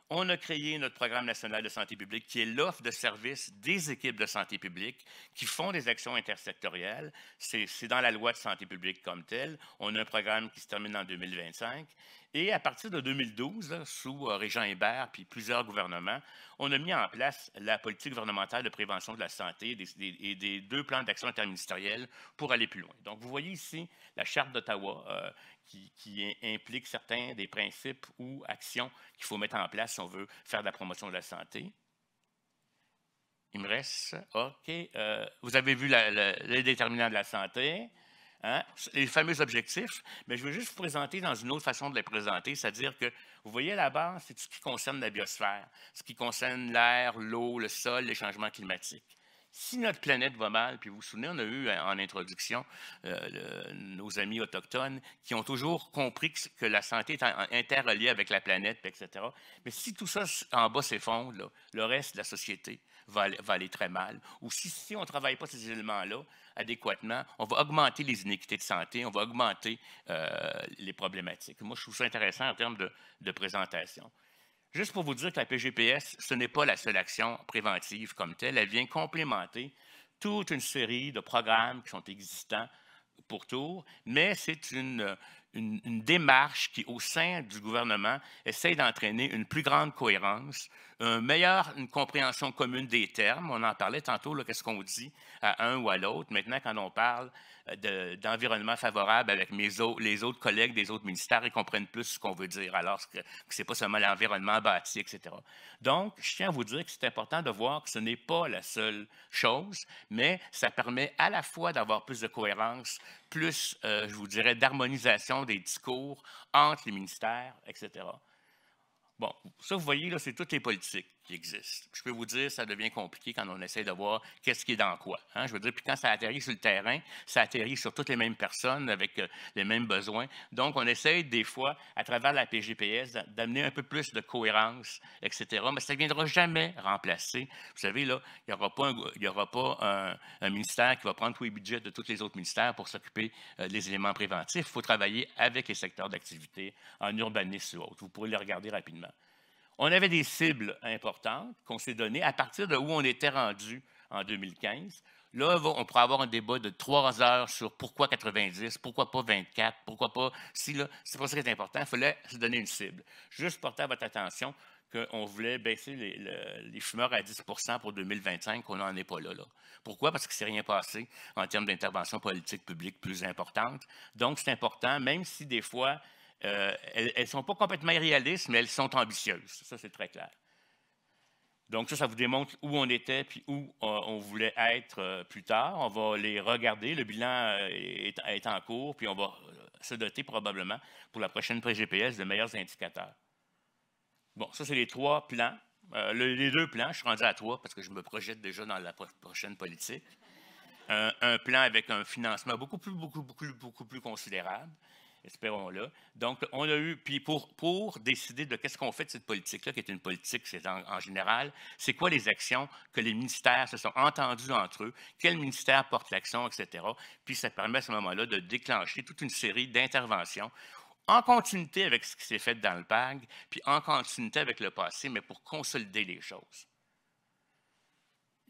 on a créé notre programme national de santé publique, qui est l'offre de services des équipes de santé publique qui font des actions intersectorielles. C'est dans la loi de santé publique comme telle. On a un programme qui se termine en 2025. Et à partir de 2012, sous euh, Régent Hébert puis plusieurs gouvernements, on a mis en place la politique gouvernementale de prévention de la santé et des, deux plans d'action interministériels pour aller plus loin. Donc, vous voyez ici la charte d'Ottawa euh, qui, implique certains des principes ou actions qu'il faut mettre en place si on veut faire de la promotion de la santé. Il me reste, OK, euh, vous avez vu les déterminants de la santé, hein? les fameux objectifs, mais je veux juste vous présenter dans une autre façon de les présenter, c'est-à-dire que vous voyez là-bas, c'est tout ce qui concerne la biosphère, ce qui concerne l'air, l'eau, le sol, les changements climatiques si notre planète va mal, puis vous vous souvenez, on a eu euh, en introduction euh, nos amis autochtones qui ont toujours compris que, la santé est interreliée avec la planète, etc. Mais si tout ça en bas s'effondre, le reste de la société va aller, très mal. Ou si, on ne travaille pas ces éléments-là adéquatement, on va augmenter les inéquités de santé, on va augmenter euh, les problématiques. Moi, je trouve ça intéressant en termes de présentation. Juste pour vous dire que la PGPS, ce n'est pas la seule action préventive comme telle. Elle vient complémenter toute une série de programmes qui sont existants pour Tours, mais c'est une, une, démarche qui, au sein du gouvernement, essaie d'entraîner une plus grande cohérence une meilleure compréhension commune des termes. On en parlait tantôt, qu'est-ce qu'on dit à un ou à l'autre. Maintenant, quand on parle euh, d'environnement favorable avec les autres collègues des autres ministères, ils comprennent plus ce qu'on veut dire, alors que, ce n'est pas seulement l'environnement bâti, etc. Donc, je tiens à vous dire que c'est important de voir que ce n'est pas la seule chose, mais ça permet à la fois d'avoir plus de cohérence, plus, euh, je vous dirais, d'harmonisation des discours entre les ministères, etc. Bon, ça, vous voyez, là, c'est toutes les politiques qui existent. Je peux vous dire, ça devient compliqué quand on essaie de voir qu'est-ce qui est dans quoi. Hein. Je veux dire, puis quand ça atterrit sur le terrain, ça atterrit sur toutes les mêmes personnes avec euh, les mêmes besoins. Donc, on essaie des fois, à travers la PGPS, d'amener un peu plus de cohérence, etc. Mais ça ne viendra jamais remplacer. Vous savez, là, il n'y aura pas, un, aura pas un, ministère qui va prendre tous les budgets de tous les autres ministères pour s'occuper euh, des éléments préventifs. Il faut travailler avec les secteurs d'activité en urbanisme ou autre. Vous pourrez les regarder rapidement. On avait des cibles importantes qu'on s'est données à partir de où on était rendu en 2015. Là, on pourra avoir un débat de trois heures sur pourquoi 90, pourquoi pas 24, pourquoi pas si là. C'est pour ça que est important. Il fallait se donner une cible. Juste porter à votre attention qu'on voulait baisser les, fumeurs à 10 pour 2025, qu'on n'en est pas là, là. Pourquoi? Parce que c'est s'est rien passé en termes d'intervention politique publique plus importante. Donc, c'est important, même si des fois, euh, elles ne sont pas complètement irréalistes, mais elles sont ambitieuses. Ça, c'est très clair. Donc, ça, ça vous démontre où on était puis où euh, on voulait être euh, plus tard. On va les regarder. Le bilan est, en cours, puis on va se doter probablement pour la prochaine pré-GPS de meilleurs indicateurs. Bon, ça, c'est les trois plans. les deux plans, je suis rendu à trois parce que je me projette déjà dans la prochaine politique. Un, plan avec un financement beaucoup plus, beaucoup, beaucoup plus considérable espérons là Donc, on a eu, puis pour, pour décider de qu'est-ce qu'on fait de cette politique-là, qui est une politique, c'est en, général, c'est quoi les actions que les ministères se sont entendus entre eux, quel ministère porte l'action, etc. Puis ça permet à ce moment-là de déclencher toute une série d'interventions en continuité avec ce qui s'est fait dans le PAG, puis en continuité avec le passé, mais pour consolider les choses.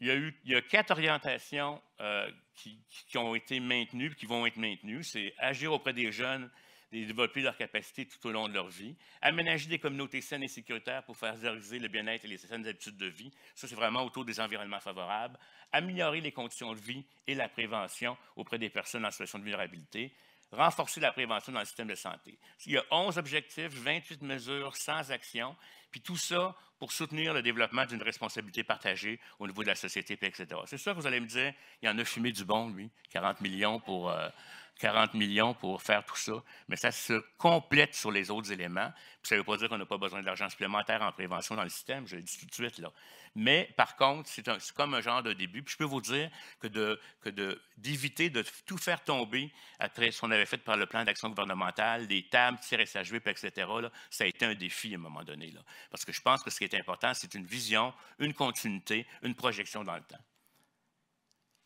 Il y a eu il y a quatre orientations euh, qui, qui, ont été maintenues, qui vont être maintenues. C'est agir auprès des jeunes, de développer leurs capacités tout au long de leur vie. Aménager des communautés saines et sécuritaires pour favoriser le bien-être et les saines habitudes de vie. Ça, c'est vraiment autour des environnements favorables. Améliorer les conditions de vie et la prévention auprès des personnes en situation de vulnérabilité. Renforcer la prévention dans le système de santé. Il y a 11 objectifs, 28 mesures, sans actions, puis tout ça pour soutenir le développement d'une responsabilité partagée au niveau de la société, etc. C'est sûr que vous allez me dire, il y en a fumé du bon, lui, 40 millions pour... Euh, 40 millions pour faire tout ça, mais ça se complète sur les autres éléments. ça ne veut pas dire qu'on n'a pas besoin d'argent supplémentaire en prévention dans le système, je le dis tout de suite. Là. Mais par contre, c'est comme un genre de début. je peux vous dire que d'éviter de, d'éviter de, tout faire tomber après ce qu'on avait fait par le plan d'action gouvernementale, les tables, CRSHV, etc., ça a été un défi à un moment donné. Là. Parce que je pense que ce qui est important, c'est une vision, une continuité, une projection dans le temps.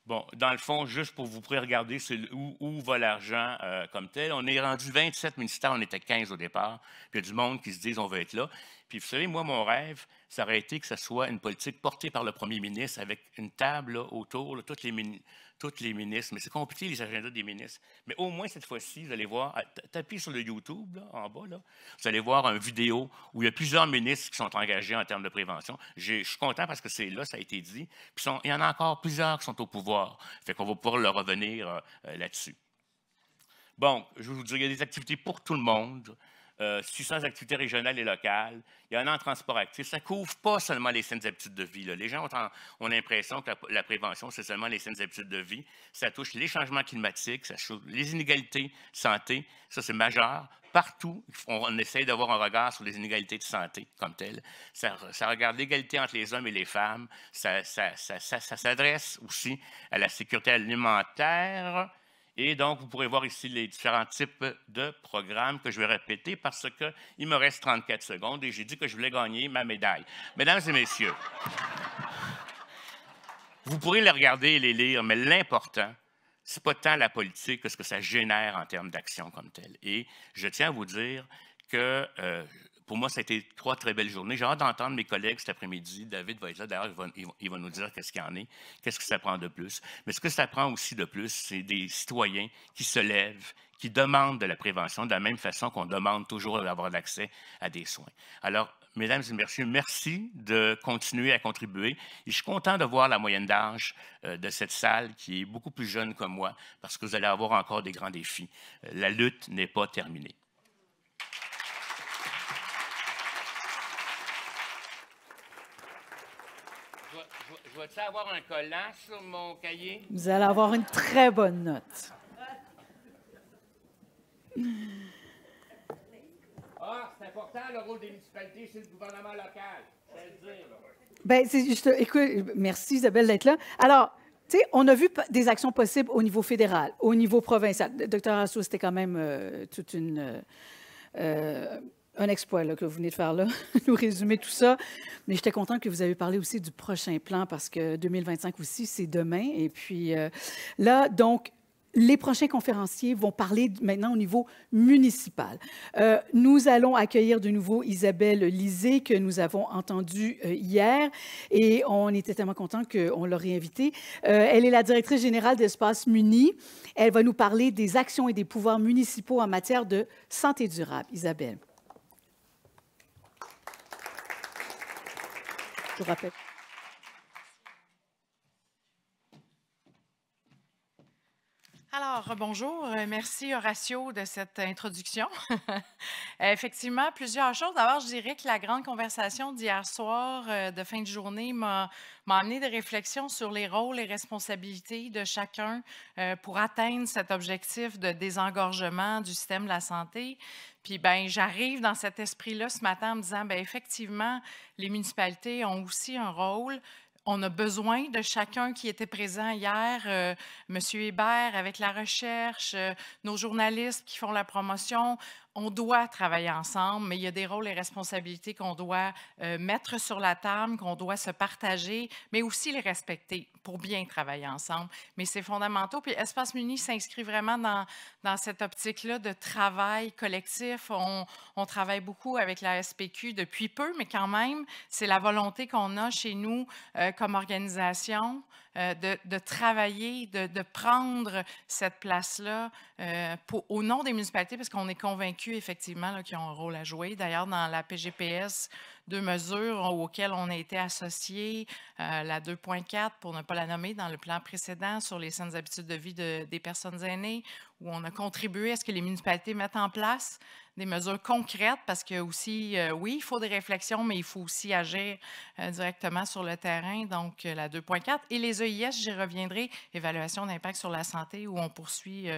Bon, dans le fond, juste pour vous pré regarder où, va l'argent euh, comme tel, on est rendu 27 ministères, on était 15 au départ, puis il y a du monde qui se disent on va être là. Puis vous savez, moi, mon rêve, ça aurait été que ce soit une politique portée par le premier ministre avec une table autour, de toutes les, toutes les ministres, mais c'est compliqué les agendas des ministres. Mais au moins cette fois-ci, vous allez voir, euh, tapez sur le YouTube en bas, là, vous allez voir une vidéo où il y a plusieurs ministres qui sont engagés en termes de prévention. Je suis content parce que c'est là, ça a été dit. Puis il y en a encore plusieurs qui sont au pouvoir. Fait qu'on va pouvoir leur revenir euh, euh, là-dessus. Bon, je vous dire, il y a des activités pour tout le monde euh, 600 activités régionales et locales. Il y en a en transport actif. Ça couvre pas seulement les saines habitudes de vie. Les gens ont, l'impression que la, prévention, c'est seulement les saines habitudes de vie. Ça touche les changements climatiques, ça touche les inégalités de santé. Ça, c'est majeur. Partout, on, essaye d'avoir un regard sur les inégalités de santé comme telles. Ça, regarde l'égalité entre les hommes et les femmes. ça s'adresse aussi à la sécurité alimentaire et donc, vous pourrez voir ici les différents types de programmes que je vais répéter parce qu'il me reste 34 secondes et j'ai dit que je voulais gagner ma médaille. Mesdames et messieurs, vous pourrez les regarder et les lire, mais l'important, c'est pas tant la politique que ce que ça génère en termes d'action comme telle. Et je tiens à vous dire que euh, pour moi, ça a été trois très belles journées. J'ai hâte d'entendre mes collègues cet après-midi. David va être là. D'ailleurs, il va, nous dire qu'est-ce qu'il y en est, qu'est-ce que ça prend de plus. Mais ce que ça prend aussi de plus, c'est des citoyens qui se lèvent, qui demandent de la prévention de la même façon qu'on demande toujours d'avoir l'accès à des soins. Alors, mesdames et messieurs, merci de continuer à contribuer. Et je suis content de voir la moyenne d'âge euh, de cette salle qui est beaucoup plus jeune que moi parce que vous allez avoir encore des grands défis. Euh, la lutte n'est pas terminée. Je vais avoir un collant sur mon cahier? Vous allez avoir une très bonne note. Ah, c'est important le rôle des municipalités, c'est le gouvernement local. Ben, c'est juste, écoute, merci Isabelle d'être là. Alors, tu sais, on a vu des actions possibles au niveau fédéral, au niveau provincial. Docteur Assou, c'était quand même euh, toute une. Euh, euh, un exploit que vous venez de faire là, nous résumer tout ça. Mais j'étais contente que vous avez parlé aussi du prochain plan parce que 2025 aussi, c'est demain. Et puis euh, là, donc, les prochains conférenciers vont parler maintenant au niveau municipal. Euh, nous allons accueillir de nouveau Isabelle Lisée, que nous avons entendue euh, hier, et on était tellement contents qu'on l'a réinvitée. elle est la directrice générale d'Espace Muni. Elle va nous parler des actions et des pouvoirs municipaux en matière de santé durable. Isabelle. je rappelle. bonjour. Euh, merci, Horatio, de cette introduction. Effectivement, plusieurs choses. D'abord, je dirais que la grande conversation d'hier soir, euh, de fin de journée, m'a amené des réflexions sur les rôles et responsabilités de chacun euh, pour atteindre cet objectif de désengorgement du système de la santé. Puis ben, j'arrive dans cet esprit-là ce matin en me disant ben effectivement, les municipalités ont aussi un rôle on a besoin de chacun qui était présent hier, euh, Monsieur Hébert avec la recherche, euh, nos journalistes qui font la promotion on doit travailler ensemble, mais il y a des rôles et responsabilités qu'on doit euh, mettre sur la table, qu'on doit se partager, mais aussi les respecter pour bien travailler ensemble. Mais c'est fondamental. Puis Espace Muni s'inscrit vraiment dans, cette optique-là de travail collectif. On, travaille beaucoup avec la SPQ depuis peu, mais quand même, c'est la volonté qu'on a chez nous euh, comme organisation euh, de, travailler, de, prendre cette place-là euh, au nom des municipalités, parce qu'on est convaincu effectivement qu'ils ont un rôle à jouer. D'ailleurs, dans la PGPS, deux mesures auxquelles on a été associé, euh, la 2.4, pour ne pas la nommer, dans le plan précédent sur les saines habitudes de vie des personnes aînées, où on a contribué à ce que les municipalités mettent en place des mesures concrètes parce que aussi, euh, oui, il faut des réflexions, mais il faut aussi agir euh, directement sur le terrain, donc euh, la 2.4. Et les EIS, j'y reviendrai, évaluation d'impact sur la santé, où on poursuit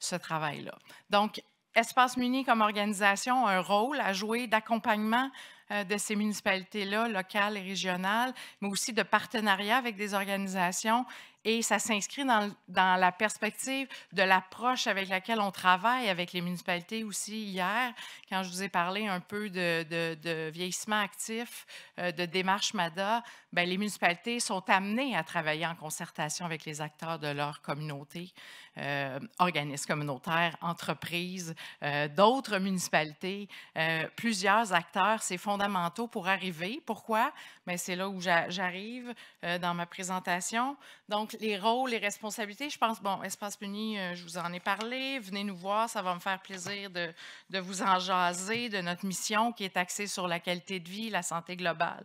ce travail-là. Donc, Espace Muni comme organisation a un rôle à jouer d'accompagnement de ces municipalités-là, locales et régionales, mais aussi de partenariat avec des organisations et ça s'inscrit dans, la perspective de l'approche avec laquelle on travaille avec les municipalités aussi hier, quand je vous ai parlé un peu de, vieillissement actif, euh, de démarche MADA, ben, les municipalités sont amenées à travailler en concertation avec les acteurs de leur communauté. Euh, organismes communautaires, entreprises, euh, d'autres municipalités, euh, plusieurs acteurs. C'est fondamental pour arriver. Pourquoi? Mais ben, c'est là où j'arrive dans ma présentation. Donc, les rôles, les responsabilités, je pense, bon, Espace Puni, je vous en ai parlé. Venez nous voir, ça va me faire plaisir de, de vous en jaser, de notre mission qui est axée sur la qualité de vie, la santé globale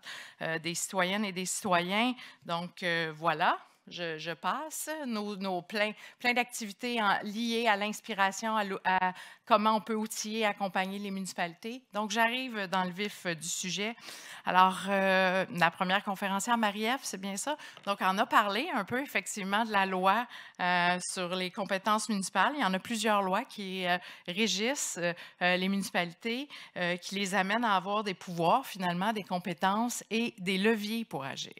des citoyennes et des citoyens. Donc, voilà je, passe, nos, nos plein, d'activités liées à l'inspiration, à, comment on peut outiller, et accompagner les municipalités. Donc, j'arrive dans le vif euh, du sujet. Alors, euh, la première conférencière, Marie-Ève, c'est bien ça. Donc, on a parlé un peu, effectivement, de la loi euh, sur les compétences municipales. Il y en a plusieurs lois qui régissent les municipalités, qui les amènent à avoir des pouvoirs, finalement, des compétences et des leviers pour agir.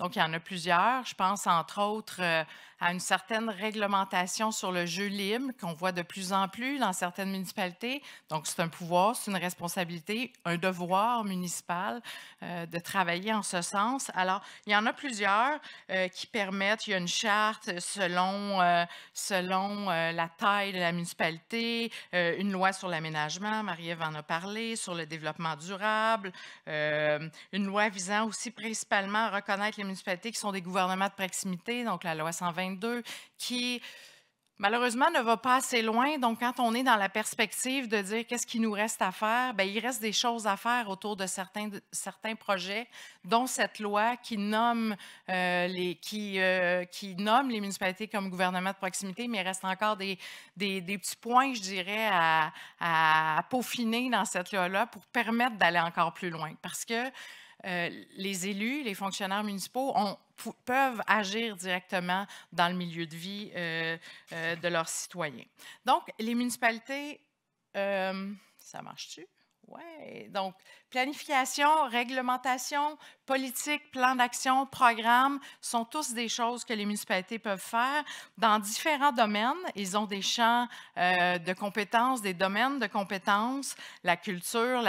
Donc, il y en a plusieurs. Je pense, entre autres, euh, à une certaine réglementation sur le jeu libre qu'on voit de plus en plus dans certaines municipalités. Donc, c'est un pouvoir, c'est une responsabilité, un devoir municipal euh, de travailler en ce sens. Alors, il y en a plusieurs euh, qui permettent, il y a une charte selon, euh, selon la taille de la municipalité, une loi sur l'aménagement, Marie-Ève en a parlé, sur le développement durable, une loi visant aussi principalement à reconnaître les municipalités qui sont des gouvernements de proximité, donc la loi 120 qui malheureusement ne va pas assez loin. Donc, quand on est dans la perspective de dire qu'est-ce qui nous reste à faire, ben, il reste des choses à faire autour de certains, certains projets, dont cette loi qui nomme, euh, les, qui, euh, qui nomme les municipalités comme gouvernement de proximité, mais il reste encore des, des, petits points, je dirais, à, à peaufiner dans cette loi-là pour permettre d'aller encore plus loin. Parce que euh, les élus, les fonctionnaires municipaux peuvent agir directement dans le milieu de vie euh, euh, de leurs citoyens. Donc, les municipalités, ça marche-tu? Oui, donc planification, réglementation, politique, plan d'action, programme sont tous des choses que les municipalités peuvent faire dans différents domaines. Ils ont des champs euh, de compétences, des domaines de compétences, la culture,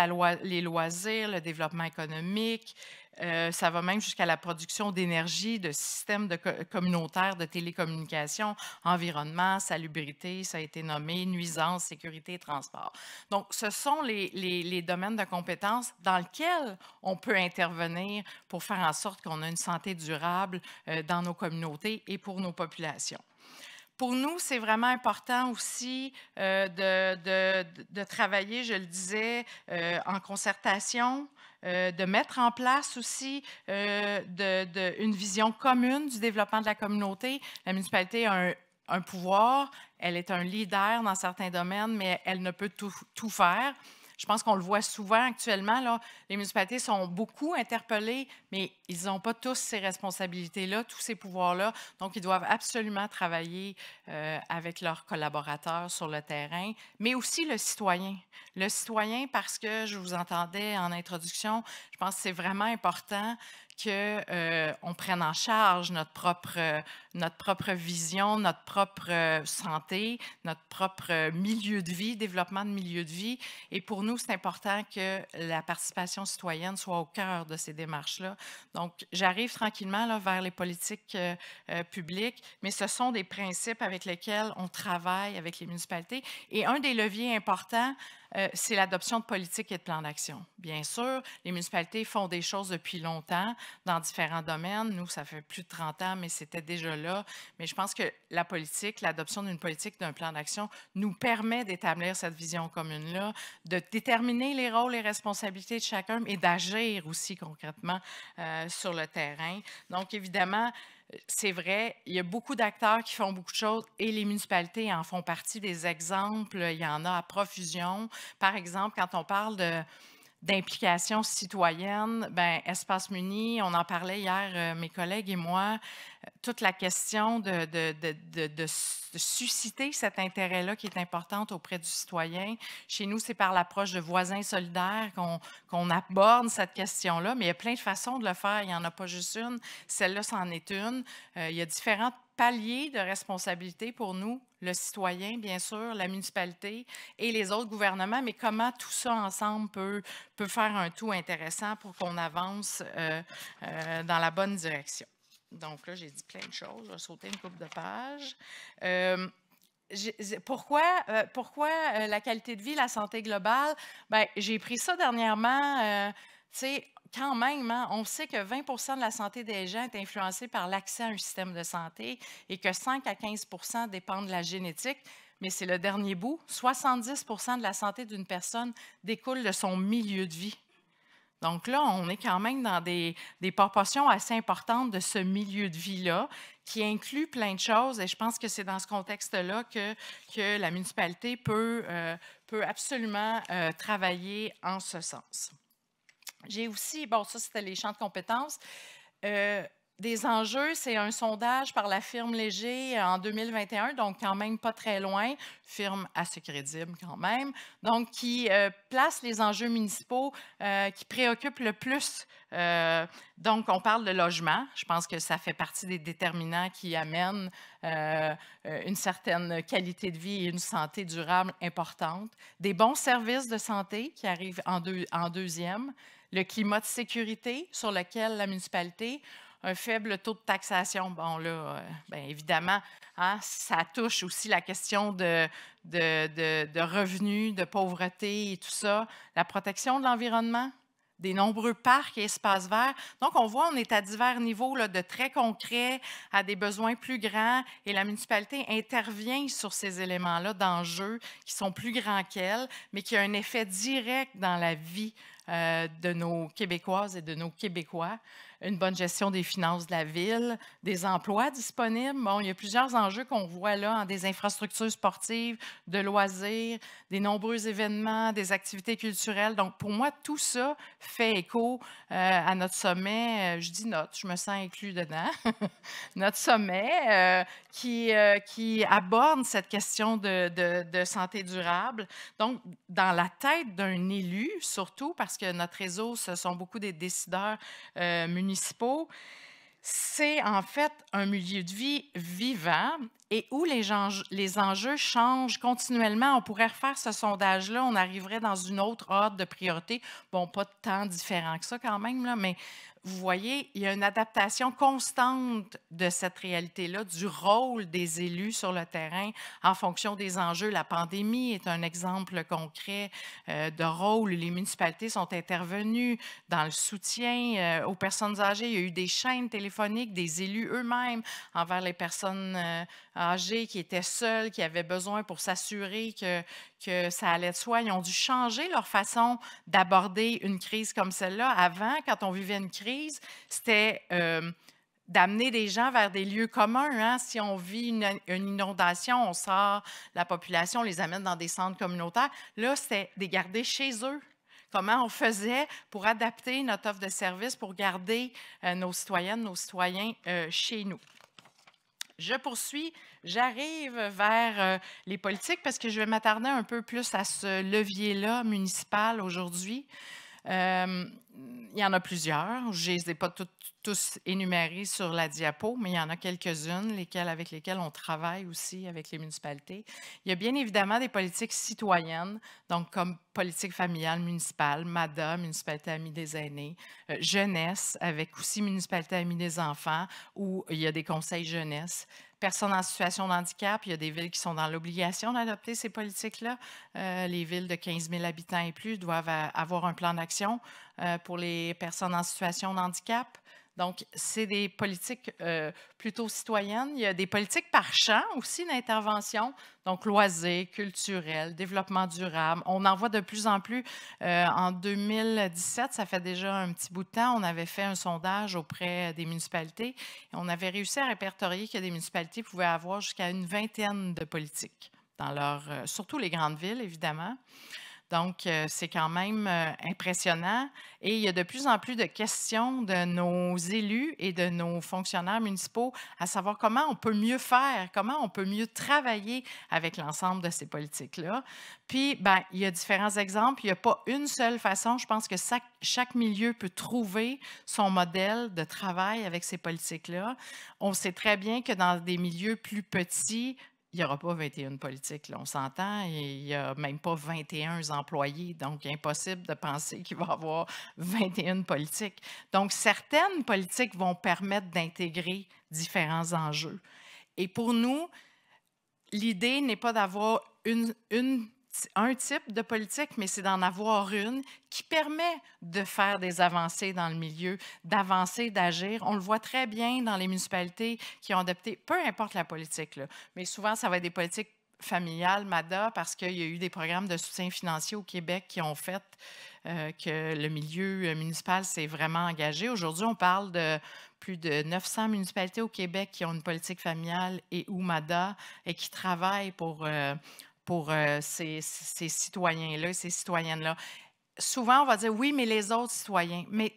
les loisirs, le développement économique, euh, ça va même jusqu'à la production d'énergie, de systèmes de euh, communautaires de télécommunications, environnement, salubrité, ça a été nommé, nuisance, sécurité transport. Donc, ce sont les, domaines de compétences dans lesquels on peut intervenir pour faire en sorte qu'on a une santé durable euh, dans nos communautés et pour nos populations pour nous, c'est vraiment important aussi de, travailler, je le disais, en concertation, euh, de mettre en place aussi euh, une vision commune du développement de la communauté. La municipalité a un, pouvoir, elle est un leader dans certains domaines, mais elle ne peut tout faire. Je pense qu'on le voit souvent actuellement. Là, les municipalités sont beaucoup interpellées, mais ils n'ont pas tous ces responsabilités-là, tous ces pouvoirs-là. Donc, ils doivent absolument travailler euh, avec leurs collaborateurs sur le terrain, mais aussi le citoyen. Le citoyen, parce que je vous entendais en introduction, je pense que c'est vraiment important qu'on euh, on prenne en charge notre propre, euh, notre propre vision, notre propre euh, santé, notre propre milieu de vie, développement de milieu de vie. Et pour nous, c'est important que la participation citoyenne soit au cœur de ces démarches-là. Donc, j'arrive tranquillement là, vers les politiques publiques, mais ce sont des principes avec lesquels on travaille avec les municipalités. Et un des leviers importants, euh, c'est l'adoption de politiques et de plans d'action. Bien sûr, les municipalités font des choses depuis longtemps dans différents domaines. Nous, ça fait plus de 30 ans, mais c'était déjà là. Mais je pense que la politique, l'adoption d'une politique, d'un plan d'action, nous permet d'établir cette vision commune-là, de déterminer les rôles et responsabilités de chacun et d'agir aussi concrètement euh, sur le terrain. Donc, évidemment, c'est vrai, il y a beaucoup d'acteurs qui font beaucoup de choses et les municipalités en font partie des exemples. Il y en a à profusion. Par exemple, quand on parle d'implication citoyenne, ben Espace Muni, on en parlait hier, euh, mes collègues et moi, toute la question de, susciter cet intérêt-là qui est importante auprès du citoyen. Chez nous, c'est par l'approche de voisins solidaires qu'on aborde cette question-là, mais il y a plein de façons de le faire. Il n'y en a pas juste une. Celle-là, c'en est une. Euh, il y a différents paliers de responsabilité pour nous, le citoyen, bien sûr, la municipalité et les autres gouvernements, mais comment tout ça ensemble peut, peut faire un tout intéressant pour qu'on avance euh, euh, dans la bonne direction. Donc là, j'ai dit plein de choses. Je vais sauter une couple de pages. Euh, pourquoi, euh, pourquoi euh, la qualité de vie, la santé globale? Ben, j'ai pris ça dernièrement. tu sais, quand même, hein. on sait que 20 de la santé des gens est influencée par l'accès à un système de santé et que 5 à 15 dépendent de la génétique. Mais c'est le dernier bout. 70 de la santé d'une personne découle de son milieu de vie. Donc là, on est quand même dans des, proportions assez importantes de ce milieu de vie-là qui inclut plein de choses. Et je pense que c'est dans ce contexte-là que, que, la municipalité peut, euh, peut absolument euh, travailler en ce sens. J'ai aussi, bon, ça c'était les champs de compétences. Euh, des enjeux, c'est un sondage par la firme Léger euh, en 2021, donc quand même pas très loin, firme assez crédible quand même, donc qui euh, place les enjeux municipaux euh, qui préoccupent le plus. donc, on parle de logement. Je pense que ça fait partie des déterminants qui amènent une certaine qualité de vie et une santé durable importante. Des bons services de santé qui arrivent en, en deuxième. Le climat de sécurité sur lequel la municipalité un faible taux de taxation, bon là, euh, bien évidemment, hein, ça touche aussi la question de, de, revenus, de pauvreté et tout ça, la protection de l'environnement, des nombreux parcs et espaces verts. Donc, on voit, on est à divers niveaux, là, de très concret à des besoins plus grands, et la municipalité intervient sur ces éléments-là d'enjeux qui sont plus grands qu'elle, mais qui a un effet direct dans la vie euh, de nos Québécoises et de nos Québécois, une bonne gestion des finances de la ville, des emplois disponibles. Bon, il y a plusieurs enjeux qu'on voit là, hein, des infrastructures sportives, de loisirs, des nombreux événements, des activités culturelles. Donc, pour moi, tout ça fait écho euh, à notre sommet. Euh, je dis notre, je me sens inclus dedans. notre sommet qui, qui aborde cette question de, de santé durable. Donc, dans la tête d'un élu, surtout parce que notre réseau, ce sont beaucoup des décideurs euh, municipaux. C'est en fait un milieu de vie vivant et où les, gens, les enjeux changent continuellement. On pourrait refaire ce sondage-là, on arriverait dans une autre ordre de priorité. Bon, pas de temps différent que ça quand même, là, mais vous voyez, il y a une adaptation constante de cette réalité-là, du rôle des élus sur le terrain en fonction des enjeux. La pandémie est un exemple concret euh, de rôle. Les municipalités sont intervenues dans le soutien euh, aux personnes âgées. Il y a eu des chaînes téléphoniques des élus eux-mêmes envers les personnes euh, âgées qui étaient seules, qui avaient besoin pour s'assurer que, que ça allait de soi. Ils ont dû changer leur façon d'aborder une crise comme celle-là. Avant, quand on vivait une crise, c'était euh, d'amener des gens vers des lieux communs. Hein. Si on vit une, inondation, on sort la population, on les amène dans des centres communautaires. Là, c'est les garder chez eux. Comment on faisait pour adapter notre offre de service, pour garder euh, nos citoyennes, nos citoyens euh, chez nous. Je poursuis, j'arrive vers euh, les politiques parce que je vais m'attarder un peu plus à ce levier-là municipal aujourd'hui. Euh, il y en a plusieurs. Je ne les ai pas tous énumérés sur la diapo, mais il y en a quelques-unes lesquelles, avec lesquelles on travaille aussi avec les municipalités. Il y a bien évidemment des politiques citoyennes, donc comme politique familiale municipale, MADA, Municipalité Amie des aînés, euh, jeunesse, avec aussi Municipalité Amie des enfants, où il y a des conseils jeunesse personnes en situation de handicap. Il y a des villes qui sont dans l'obligation d'adopter ces politiques-là. Euh, les villes de 15 000 habitants et plus doivent euh, avoir un plan d'action. Euh, pour les personnes en situation de handicap. Donc, c'est des politiques euh, plutôt citoyennes. Il y a des politiques par champ aussi d'intervention, donc loisirs, culturel, développement durable. On en voit de plus en plus. Euh, en 2017, ça fait déjà un petit bout de temps, on avait fait un sondage auprès des municipalités et on avait réussi à répertorier que des municipalités pouvaient avoir jusqu'à une vingtaine de politiques, dans leur, surtout les grandes villes, évidemment. Donc, euh, c'est quand même euh, impressionnant. Et il y a de plus en plus de questions de nos élus et de nos fonctionnaires municipaux à savoir comment on peut mieux faire, comment on peut mieux travailler avec l'ensemble de ces politiques-là. Puis, ben, il y a différents exemples. Il n'y a pas une seule façon. Je pense que chaque milieu peut trouver son modèle de travail avec ces politiques-là. On sait très bien que dans des milieux plus petits, il n'y aura pas 21 politiques, là, on s'entend, et il n'y a même pas 21 employés, donc impossible de penser qu'il va y avoir 21 politiques. Donc, certaines politiques vont permettre d'intégrer différents enjeux. Et pour nous, l'idée n'est pas d'avoir une, une un type de politique, mais c'est d'en avoir une qui permet de faire des avancées dans le milieu, d'avancer, d'agir. On le voit très bien dans les municipalités qui ont adopté, peu importe la politique, mais souvent, ça va être des politiques familiales, MADA, parce qu'il y a eu des programmes de soutien financier au Québec qui ont fait euh, que le milieu euh, municipal s'est vraiment engagé. Aujourd'hui, on parle de plus de 900 municipalités au Québec qui ont une politique familiale et ou MADA et qui travaillent pour... Euh, pour euh, ces, citoyens-là, ces citoyennes-là. Souvent, on va dire oui, mais les autres citoyens, mais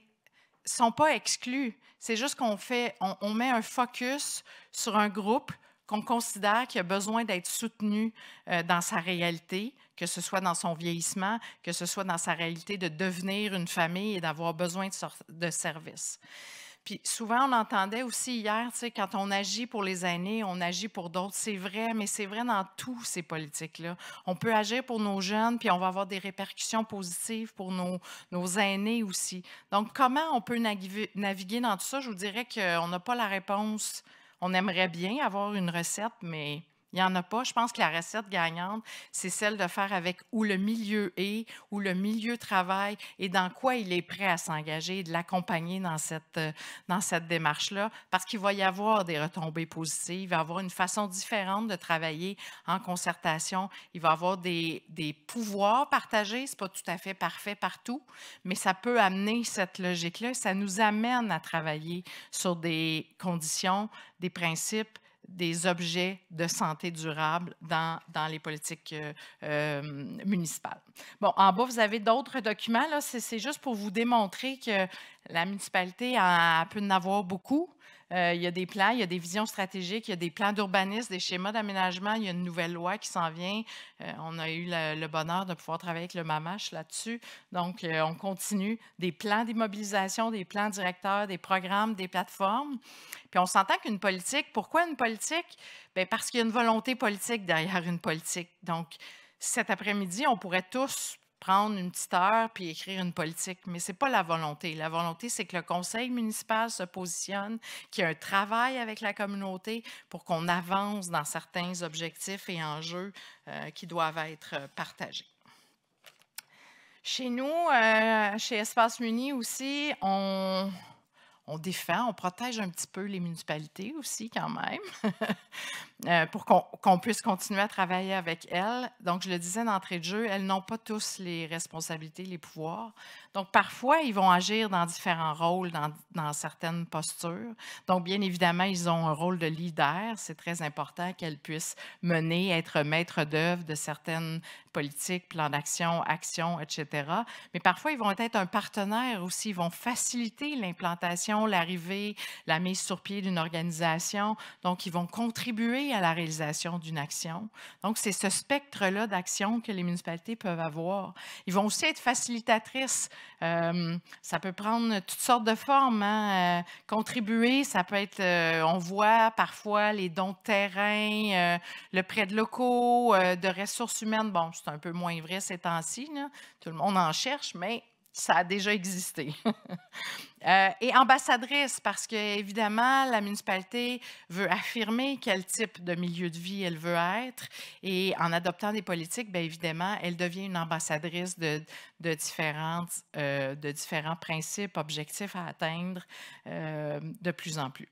sont pas exclus. C'est juste qu'on fait, on, met un focus sur un groupe qu'on considère qu'il a besoin d'être soutenu euh, dans sa réalité, que ce soit dans son vieillissement, que ce soit dans sa réalité de devenir une famille et d'avoir besoin de, de services. Puis souvent, on entendait aussi hier, tu sais, quand on agit pour les aînés, on agit pour d'autres. C'est vrai, mais c'est vrai dans tous ces politiques-là. On peut agir pour nos jeunes, puis on va avoir des répercussions positives pour nos, nos aînés aussi. Donc, comment on peut naviguer dans tout ça? Je vous dirais qu'on n'a pas la réponse. On aimerait bien avoir une recette, mais il n'y en a pas. Je pense que la recette gagnante, c'est celle de faire avec où le milieu est, où le milieu travaille et dans quoi il est prêt à s'engager et de l'accompagner dans cette, euh, dans cette démarche-là, parce qu'il va y avoir des retombées positives, il va y avoir une façon différente de travailler en concertation, il va y avoir des, des pouvoirs partagés, ce n'est pas tout à fait parfait partout, mais ça peut amener cette logique-là, ça nous amène à travailler sur des conditions, des principes, des objets de santé durable dans, les politiques euh, euh, municipales. Bon, en bas, vous avez d'autres documents. C'est juste pour vous démontrer que la municipalité a, peut en avoir beaucoup. Euh, il y a des plans, il y a des visions stratégiques, il y a des plans d'urbanisme, des schémas d'aménagement, il y a une nouvelle loi qui s'en vient. Euh, on a eu le bonheur de pouvoir travailler avec le MAMACH là-dessus. Donc, euh, on continue des plans d'immobilisation, des plans directeurs, des programmes, des plateformes. Puis on s'entend qu'une politique, pourquoi une politique? Bien, parce qu'il y a une volonté politique derrière une politique. Donc, cet après-midi, on pourrait tous prendre une petite heure puis écrire une politique. Mais ce n'est pas la volonté. La volonté, c'est que le conseil municipal se positionne, qu'il y ait un travail avec la communauté pour qu'on avance dans certains objectifs et enjeux euh, qui doivent être euh, partagés. Chez nous, euh, chez Espace Muni aussi, on, on défend, on protège un petit peu les municipalités aussi quand même, euh, pour qu'on puisse continuer à travailler avec elles. Donc, je le disais d'entrée de jeu, elles n'ont pas tous les responsabilités, les pouvoirs. Donc, parfois, ils vont agir dans différents rôles, dans, certaines postures. Donc, bien évidemment, ils ont un rôle de leader. C'est très important qu'elles puissent mener, être maître d'œuvre de certaines politiques, plans d'action, actions, etc. Mais parfois, ils vont être un partenaire aussi. Ils vont faciliter l'implantation, l'arrivée, la mise sur pied d'une organisation. Donc, ils vont contribuer à la réalisation d'une action. Donc, c'est ce spectre-là d'action que les municipalités peuvent avoir. Ils vont aussi être facilitatrices euh, ça peut prendre toutes sortes de formes. Hein. Euh, contribuer, ça peut être, euh, on voit parfois les dons de terrain, le prêt de locaux, de ressources humaines. Bon, c'est un peu moins vrai ces temps-ci. Tout le monde en cherche, mais ça a déjà existé. Euh, et ambassadrice, parce que évidemment, la municipalité veut affirmer quel type de milieu de vie elle veut être. Et en adoptant des politiques, bien évidemment, elle devient une ambassadrice de, de différentes, euh, de différents principes, objectifs à atteindre euh, de plus en plus.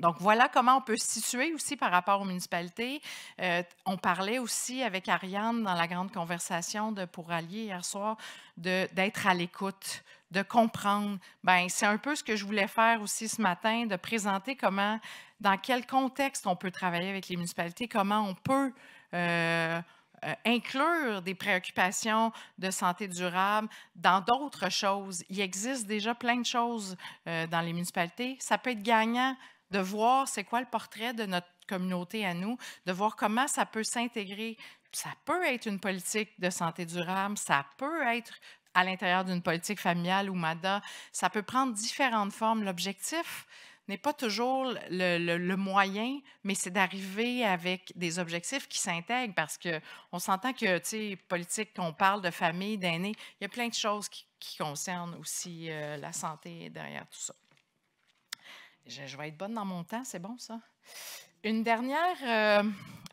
Donc, voilà comment on peut se situer aussi par rapport aux municipalités. Euh, on parlait aussi avec Ariane dans la grande conversation pour allier hier soir d'être à l'écoute, de comprendre. Ben, c'est un peu ce que je voulais faire aussi ce matin, de présenter comment, dans quel contexte on peut travailler avec les municipalités, comment on peut euh, euh, inclure des préoccupations de santé durable dans d'autres choses. Il existe déjà plein de choses dans les municipalités. Ça peut être gagnant de voir c'est quoi le portrait de notre communauté à nous, de voir comment ça peut s'intégrer. Ça peut être une politique de santé durable, ça peut être à l'intérieur d'une politique familiale ou MADA, ça peut prendre différentes formes. L'objectif, n'est pas toujours le, moyen, mais c'est d'arriver avec des objectifs qui s'intègrent parce qu'on s'entend que, tu sais, politique, qu'on parle de famille, d'aînés, il y a plein de choses qui, concernent aussi euh, la santé derrière tout ça. Je, vais être bonne dans mon temps, c'est bon ça. Une dernière, euh,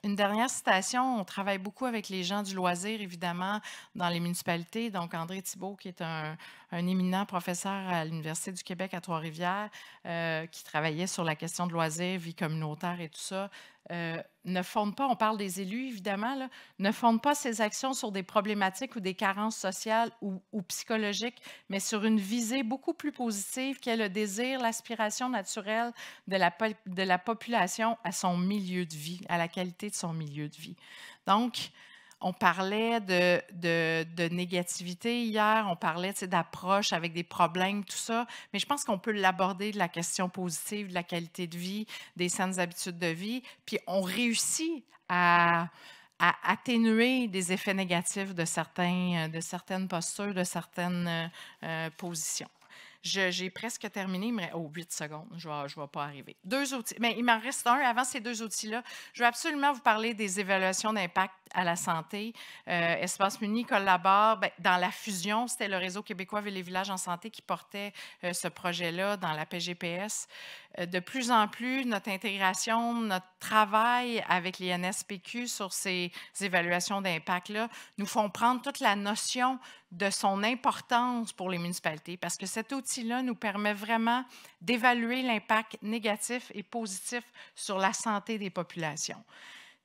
une dernière citation, on travaille beaucoup avec les gens du loisir, évidemment, dans les municipalités. Donc, André Thibault, qui est un, un éminent professeur à l'Université du Québec à Trois-Rivières euh, qui travaillait sur la question de loisirs, vie communautaire et tout ça, euh, ne fonde pas, on parle des élus évidemment, ne fonde pas ses actions sur des problématiques ou des carences sociales ou, psychologiques, mais sur une visée beaucoup plus positive qui est le désir, l'aspiration naturelle de la, de la population à son milieu de vie, à la qualité de son milieu de vie. Donc, on parlait de, négativité hier, on parlait d'approche avec des problèmes, tout ça, mais je pense qu'on peut l'aborder de la question positive, de la qualité de vie, des saines habitudes de vie, puis on réussit à, atténuer des effets négatifs de, euh, de certaines postures, de certaines euh, euh, positions. J'ai presque terminé, mais oh, 8 secondes, je ne vais, je vais pas arriver. Deux outils, mais il m'en reste un. Avant ces deux outils-là, je vais absolument vous parler des évaluations d'impact à la santé. Euh, Espace Muni collabore ben, dans la fusion. C'était le réseau québécois Ville et Villages en santé qui portait euh, ce projet-là dans la PGPS. Euh, de plus en plus notre intégration, notre travail avec les NSPQ sur ces, évaluations d'impact-là nous font prendre toute la notion de son importance pour les municipalités, parce que cet outil-là nous permet vraiment d'évaluer l'impact négatif et positif sur la santé des populations.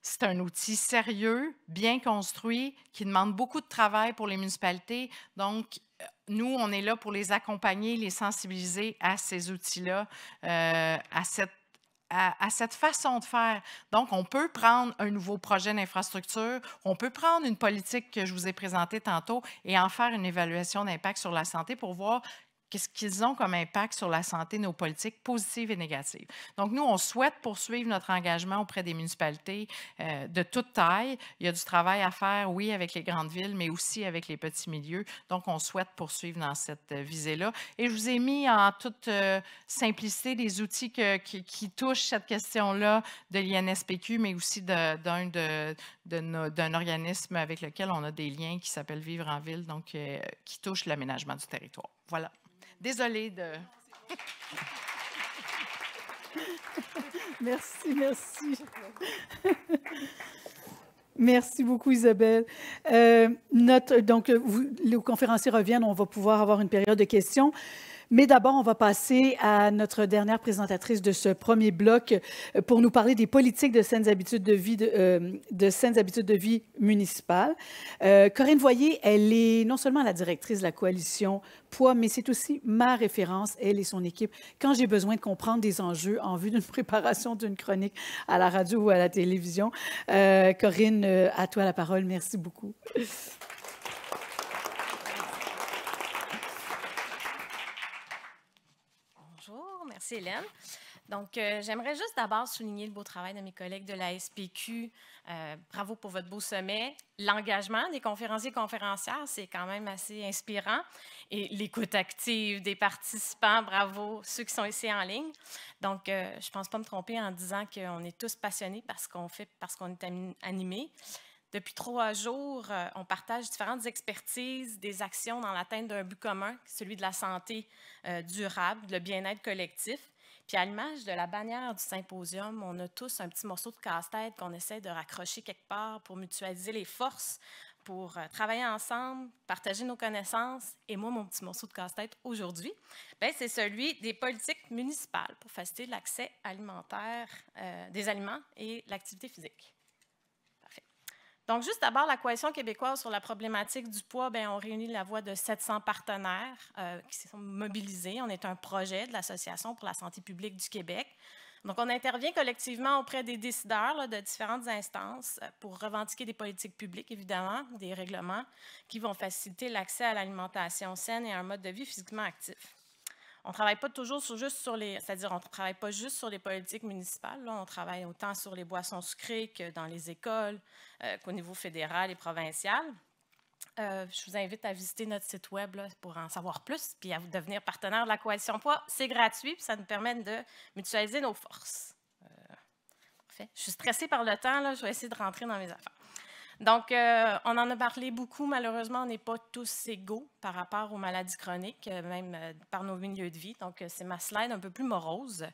C'est un outil sérieux, bien construit, qui demande beaucoup de travail pour les municipalités. Donc, nous, on est là pour les accompagner, les sensibiliser à ces outils-là, euh, à, cette façon de faire. Donc, on peut prendre un nouveau projet d'infrastructure, on peut prendre une politique que je vous ai présentée tantôt et en faire une évaluation d'impact sur la santé pour voir qu'est-ce qu'ils ont comme impact sur la santé, nos politiques positives et négatives. Donc, nous, on souhaite poursuivre notre engagement auprès des municipalités euh, de toute taille. Il y a du travail à faire, oui, avec les grandes villes, mais aussi avec les petits milieux. Donc, on souhaite poursuivre dans cette euh, visée-là. Et je vous ai mis en toute euh, simplicité des outils qui, touchent cette question-là de l'INSPQ, mais aussi d'un organisme avec lequel on a des liens qui s'appelle Vivre en ville, donc qui touche l'aménagement du territoire. Voilà. Désolée de. merci, merci. Merci beaucoup, Isabelle. Euh, notre, donc, les conférenciers reviennent, on va pouvoir avoir une période de questions. Mais d'abord, on va passer à notre dernière présentatrice de ce premier bloc euh, pour nous parler des politiques de saines habitudes de vie, de, euh, de de vie municipales. Euh, Corinne Voyer, elle est non seulement la directrice de la coalition Poids, mais c'est aussi ma référence, elle et son équipe, quand j'ai besoin de comprendre des enjeux en vue d'une préparation d'une chronique à la radio ou à la télévision. Corinne, à toi la parole. Merci beaucoup. Merci Hélène. Donc, euh, j'aimerais juste d'abord souligner le beau travail de mes collègues de la SPQ. Euh, bravo pour votre beau sommet. L'engagement des conférenciers et conférencières, c'est quand même assez inspirant. Et l'écoute active des participants, bravo ceux qui sont ici en ligne. Donc, euh, je ne pense pas me tromper en disant qu'on est tous passionnés parce qu'on fait, parce qu'on est animés. Depuis trois jours, euh, on partage différentes expertises, des actions dans l'atteinte d'un but commun, celui de la santé euh, durable, le bien-être collectif. Puis à l'image de la bannière du symposium, on a tous un petit morceau de casse-tête qu'on essaie de raccrocher quelque part pour mutualiser les forces, pour euh, travailler ensemble, partager nos connaissances. Et moi, mon petit morceau de casse-tête aujourd'hui, ben, c'est celui des politiques municipales pour faciliter l'accès alimentaire des aliments et l'activité physique. Donc, juste d'abord, la Coalition québécoise sur la problématique du poids, ben, on réunit la voix de 700 partenaires euh, qui se sont mobilisés. On est un projet de l'Association pour la santé publique du Québec. Donc, on intervient collectivement auprès des décideurs de différentes instances euh, pour revendiquer des politiques publiques, évidemment, des règlements qui vont faciliter l'accès à l'alimentation saine et à un mode de vie physiquement actif. On travaille pas toujours sur, juste sur les, à dire on travaille pas juste sur les politiques municipales. on travaille autant sur les boissons sucrées que dans les écoles, euh, qu'au niveau fédéral et provincial. Euh, je vous invite à visiter notre site web pour en savoir plus, puis à devenir partenaire de la coalition Poids. C'est gratuit, puis ça nous permet de mutualiser nos forces. Euh, je suis stressée par le temps, là, je vais essayer de rentrer dans mes affaires. Donc, euh, on en a parlé beaucoup. Malheureusement, on n'est pas tous égaux par rapport aux maladies chroniques, euh, même euh, par nos milieux de vie. Donc, c'est ma slide un peu plus morose.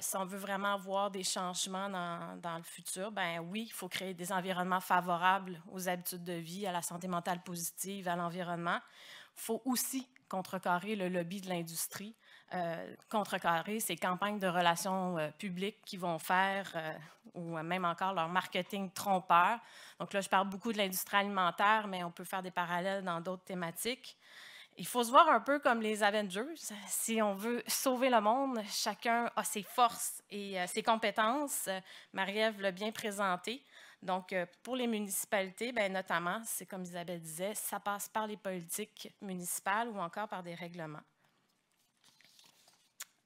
si on veut vraiment voir des changements dans, dans le futur, ben oui, il faut créer des environnements favorables aux habitudes de vie, à la santé mentale positive, à l'environnement. Il faut aussi contrecarrer le lobby de l'industrie euh, contrecarrer ces campagnes de relations euh, publiques qui vont faire euh, ou même encore leur marketing trompeur. Donc là, je parle beaucoup de l'industrie alimentaire, mais on peut faire des parallèles dans d'autres thématiques. Il faut se voir un peu comme les Avengers. Si on veut sauver le monde, chacun a ses forces et ses compétences. Marie-Ève l'a bien présenté. Donc, pour les municipalités, ben notamment, c'est comme Isabelle disait, ça passe par les politiques municipales ou encore par des règlements.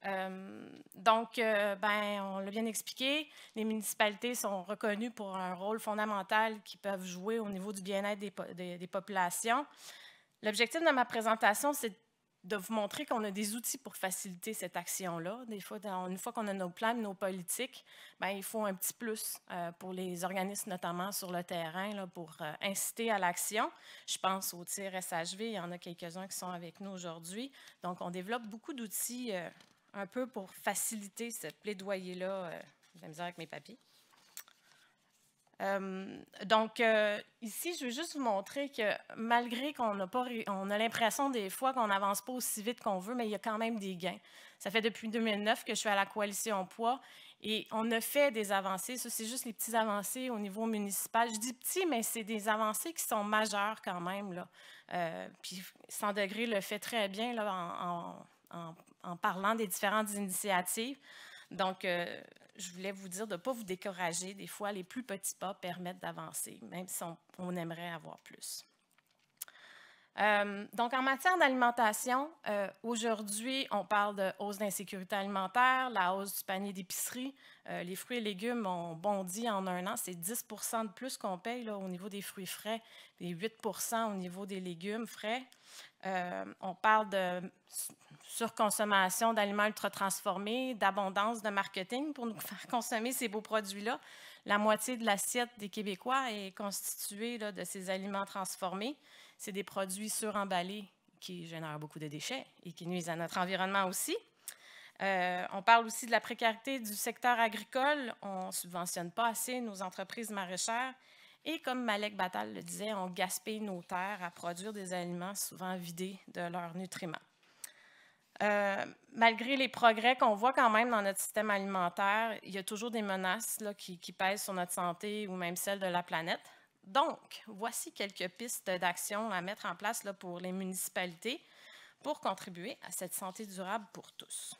Euh, donc, euh, ben, on l'a bien expliqué, les municipalités sont reconnues pour un rôle fondamental qu'ils peuvent jouer au niveau du bien-être des, populations. L'objectif de ma présentation, c'est de vous montrer qu'on a des outils pour faciliter cette action-là. Des fois, une fois qu'on a nos plans, nos politiques, ben, il faut un petit plus euh, pour les organismes, notamment sur le terrain, là, pour inciter à l'action. Je pense au tir SHV, il y en a quelques-uns qui sont avec nous aujourd'hui. Donc, on développe beaucoup d'outils un peu pour faciliter ce plaidoyer-là, euh, la misère avec mes papiers. Euh, donc, euh, ici, je veux juste vous montrer que malgré qu'on a, pas, on a l'impression des fois qu'on n'avance pas aussi vite qu'on veut, mais il y a quand même des gains. Ça fait depuis 2009 que je suis à la coalition poids et on a fait des avancées. Ça, c'est juste les petits avancées au niveau municipal. Je dis petits, mais c'est des avancées qui sont majeures quand même. Là. puis, 100 degrés le fait très bien là, en, en, en en parlant des différentes initiatives. Donc, euh, je voulais vous dire de ne pas vous décourager. Des fois, les plus petits pas permettent d'avancer, même si on, aimerait avoir plus. Euh, donc, en matière d'alimentation, euh, aujourd'hui, on parle de hausse d'insécurité alimentaire, la hausse du panier d'épicerie. les fruits et légumes ont bondi en un an. C'est 10 de plus qu'on paye là, au niveau des fruits frais et 8 au niveau des légumes frais. Euh, on parle de surconsommation d'aliments ultra-transformés, d'abondance de marketing pour nous faire consommer ces beaux produits-là. La moitié de l'assiette des Québécois est constituée de ces aliments transformés. C'est des produits suremballés qui génèrent beaucoup de déchets et qui nuisent à notre environnement aussi. Euh, on parle aussi de la précarité du secteur agricole. On ne subventionne pas assez nos entreprises maraîchères et comme Malek Batal le disait, on gaspille nos terres à produire des aliments souvent vidés de leurs nutriments. Euh, malgré les progrès qu'on voit quand même dans notre système alimentaire, il y a toujours des menaces qui, pèsent sur notre santé ou même celle de la planète. Donc, voici quelques pistes d'action à mettre en place pour les municipalités pour contribuer à cette santé durable pour tous.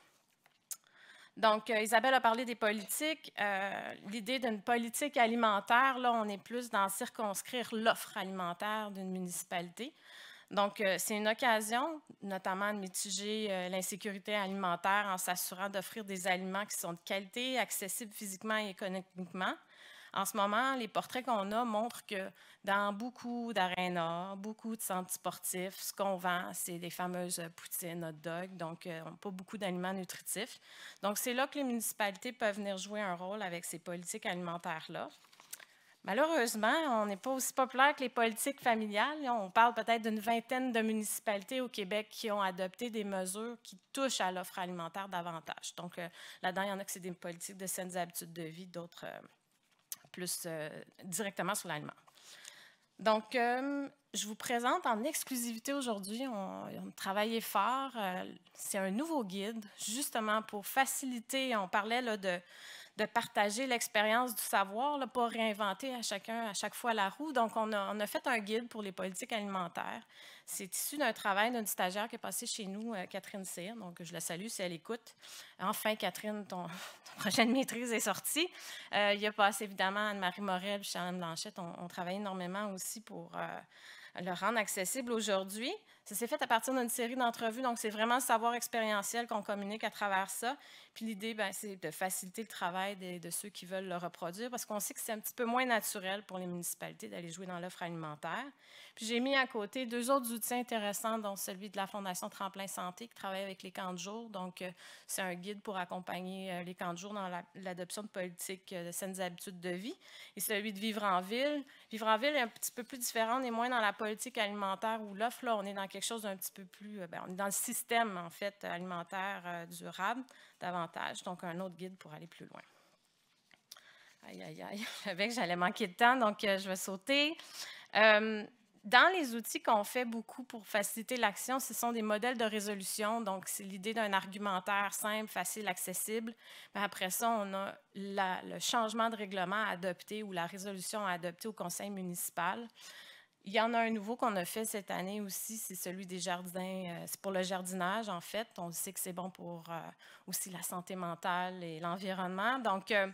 Donc, euh, Isabelle a parlé des politiques. Euh, l'idée d'une politique alimentaire, là, on est plus dans circonscrire l'offre alimentaire d'une municipalité. Donc, euh, c'est une occasion, notamment de mitiger l'insécurité alimentaire en s'assurant d'offrir des aliments qui sont de qualité, accessibles physiquement et économiquement. En ce moment, les portraits qu'on a montrent que dans beaucoup d'arénas, beaucoup de centres sportifs, ce qu'on vend, c'est des fameuses poutines hot dogs, donc euh, pas beaucoup d'aliments nutritifs. Donc, c'est là que les municipalités peuvent venir jouer un rôle avec ces politiques alimentaires-là. Malheureusement, on n'est pas aussi populaire que les politiques familiales. On parle peut-être d'une vingtaine de municipalités au Québec qui ont adopté des mesures qui touchent à l'offre alimentaire davantage. Donc, euh, là-dedans, il y en a que c'est des politiques de saines habitudes de vie, d'autres euh, plus euh, directement sur l'aliment. Donc, euh, je vous présente en exclusivité aujourd'hui, on, on travaillait fort, euh, c'est un nouveau guide justement pour faciliter, on parlait là, de de partager l'expérience du savoir, là, pas réinventer à chacun, à chaque fois la roue. Donc, on a, on a fait un guide pour les politiques alimentaires. C'est issu d'un travail d'une stagiaire qui est passée chez nous, euh, Catherine Cyr. Donc, je la salue si elle écoute. Enfin, Catherine, ton, prochaine maîtrise est sortie. Euh, il y a passé évidemment Anne-Marie Morel et Charlène Blanchette. On, travaille énormément aussi pour euh, le rendre accessible aujourd'hui. Ça s'est fait à partir d'une série d'entrevues, donc c'est vraiment le savoir expérientiel qu'on communique à travers ça. Puis l'idée, ben, c'est de faciliter le travail de, ceux qui veulent le reproduire, parce qu'on sait que c'est un petit peu moins naturel pour les municipalités d'aller jouer dans l'offre alimentaire. Puis j'ai mis à côté deux autres outils intéressants, dont celui de la Fondation Tremplin Santé, qui travaille avec les camps de jour. Donc, euh, c'est un guide pour accompagner euh, les camps de jour dans l'adoption de politiques euh, de saines habitudes de vie. Et celui de Vivre en ville. Vivre en ville est un petit peu plus différent, on est moins dans la politique alimentaire ou l'offre, là, on est dans quelque chose d'un petit peu plus... Euh, ben, on est dans le système, en fait, alimentaire euh, durable davantage, donc un autre guide pour aller plus loin. Aïe, aïe, aïe, je que j'allais manquer de temps, donc euh, je vais sauter. dans les outils qu'on fait beaucoup pour faciliter l'action, ce sont des modèles de résolution. Donc, c'est l'idée d'un argumentaire simple, facile, accessible. après ça, on a le changement de règlement à adopter ou la résolution à adopter au conseil municipal. Il y en a un nouveau qu'on a fait cette année aussi, c'est celui des jardins. Euh, c'est pour le jardinage, en fait. On sait que c'est bon pour euh, aussi la santé mentale et l'environnement. Donc, euh,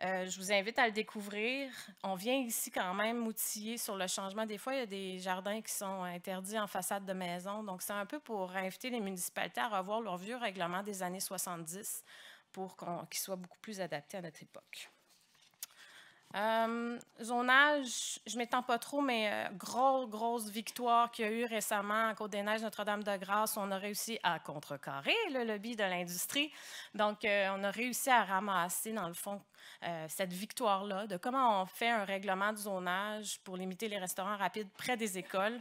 je vous invite à le découvrir. On vient ici quand même outiller sur le changement. Des fois, il y a des jardins qui sont interdits en façade de maison. Donc, c'est un peu pour inviter les municipalités à revoir leur vieux règlement des années 70 pour qu'ils soit beaucoup plus adapté à notre époque. Euh, zonage, je ne m'étends pas trop, mais euh, grosse, grosse victoire qu'il y a eu récemment à Côte-des-Neiges, Notre-Dame-de-Grâce. On a réussi à contrecarrer le lobby de l'industrie. Donc, euh, on a réussi à ramasser, dans le fond, euh, cette victoire-là de comment on fait un règlement de zonage pour limiter les restaurants rapides près des écoles.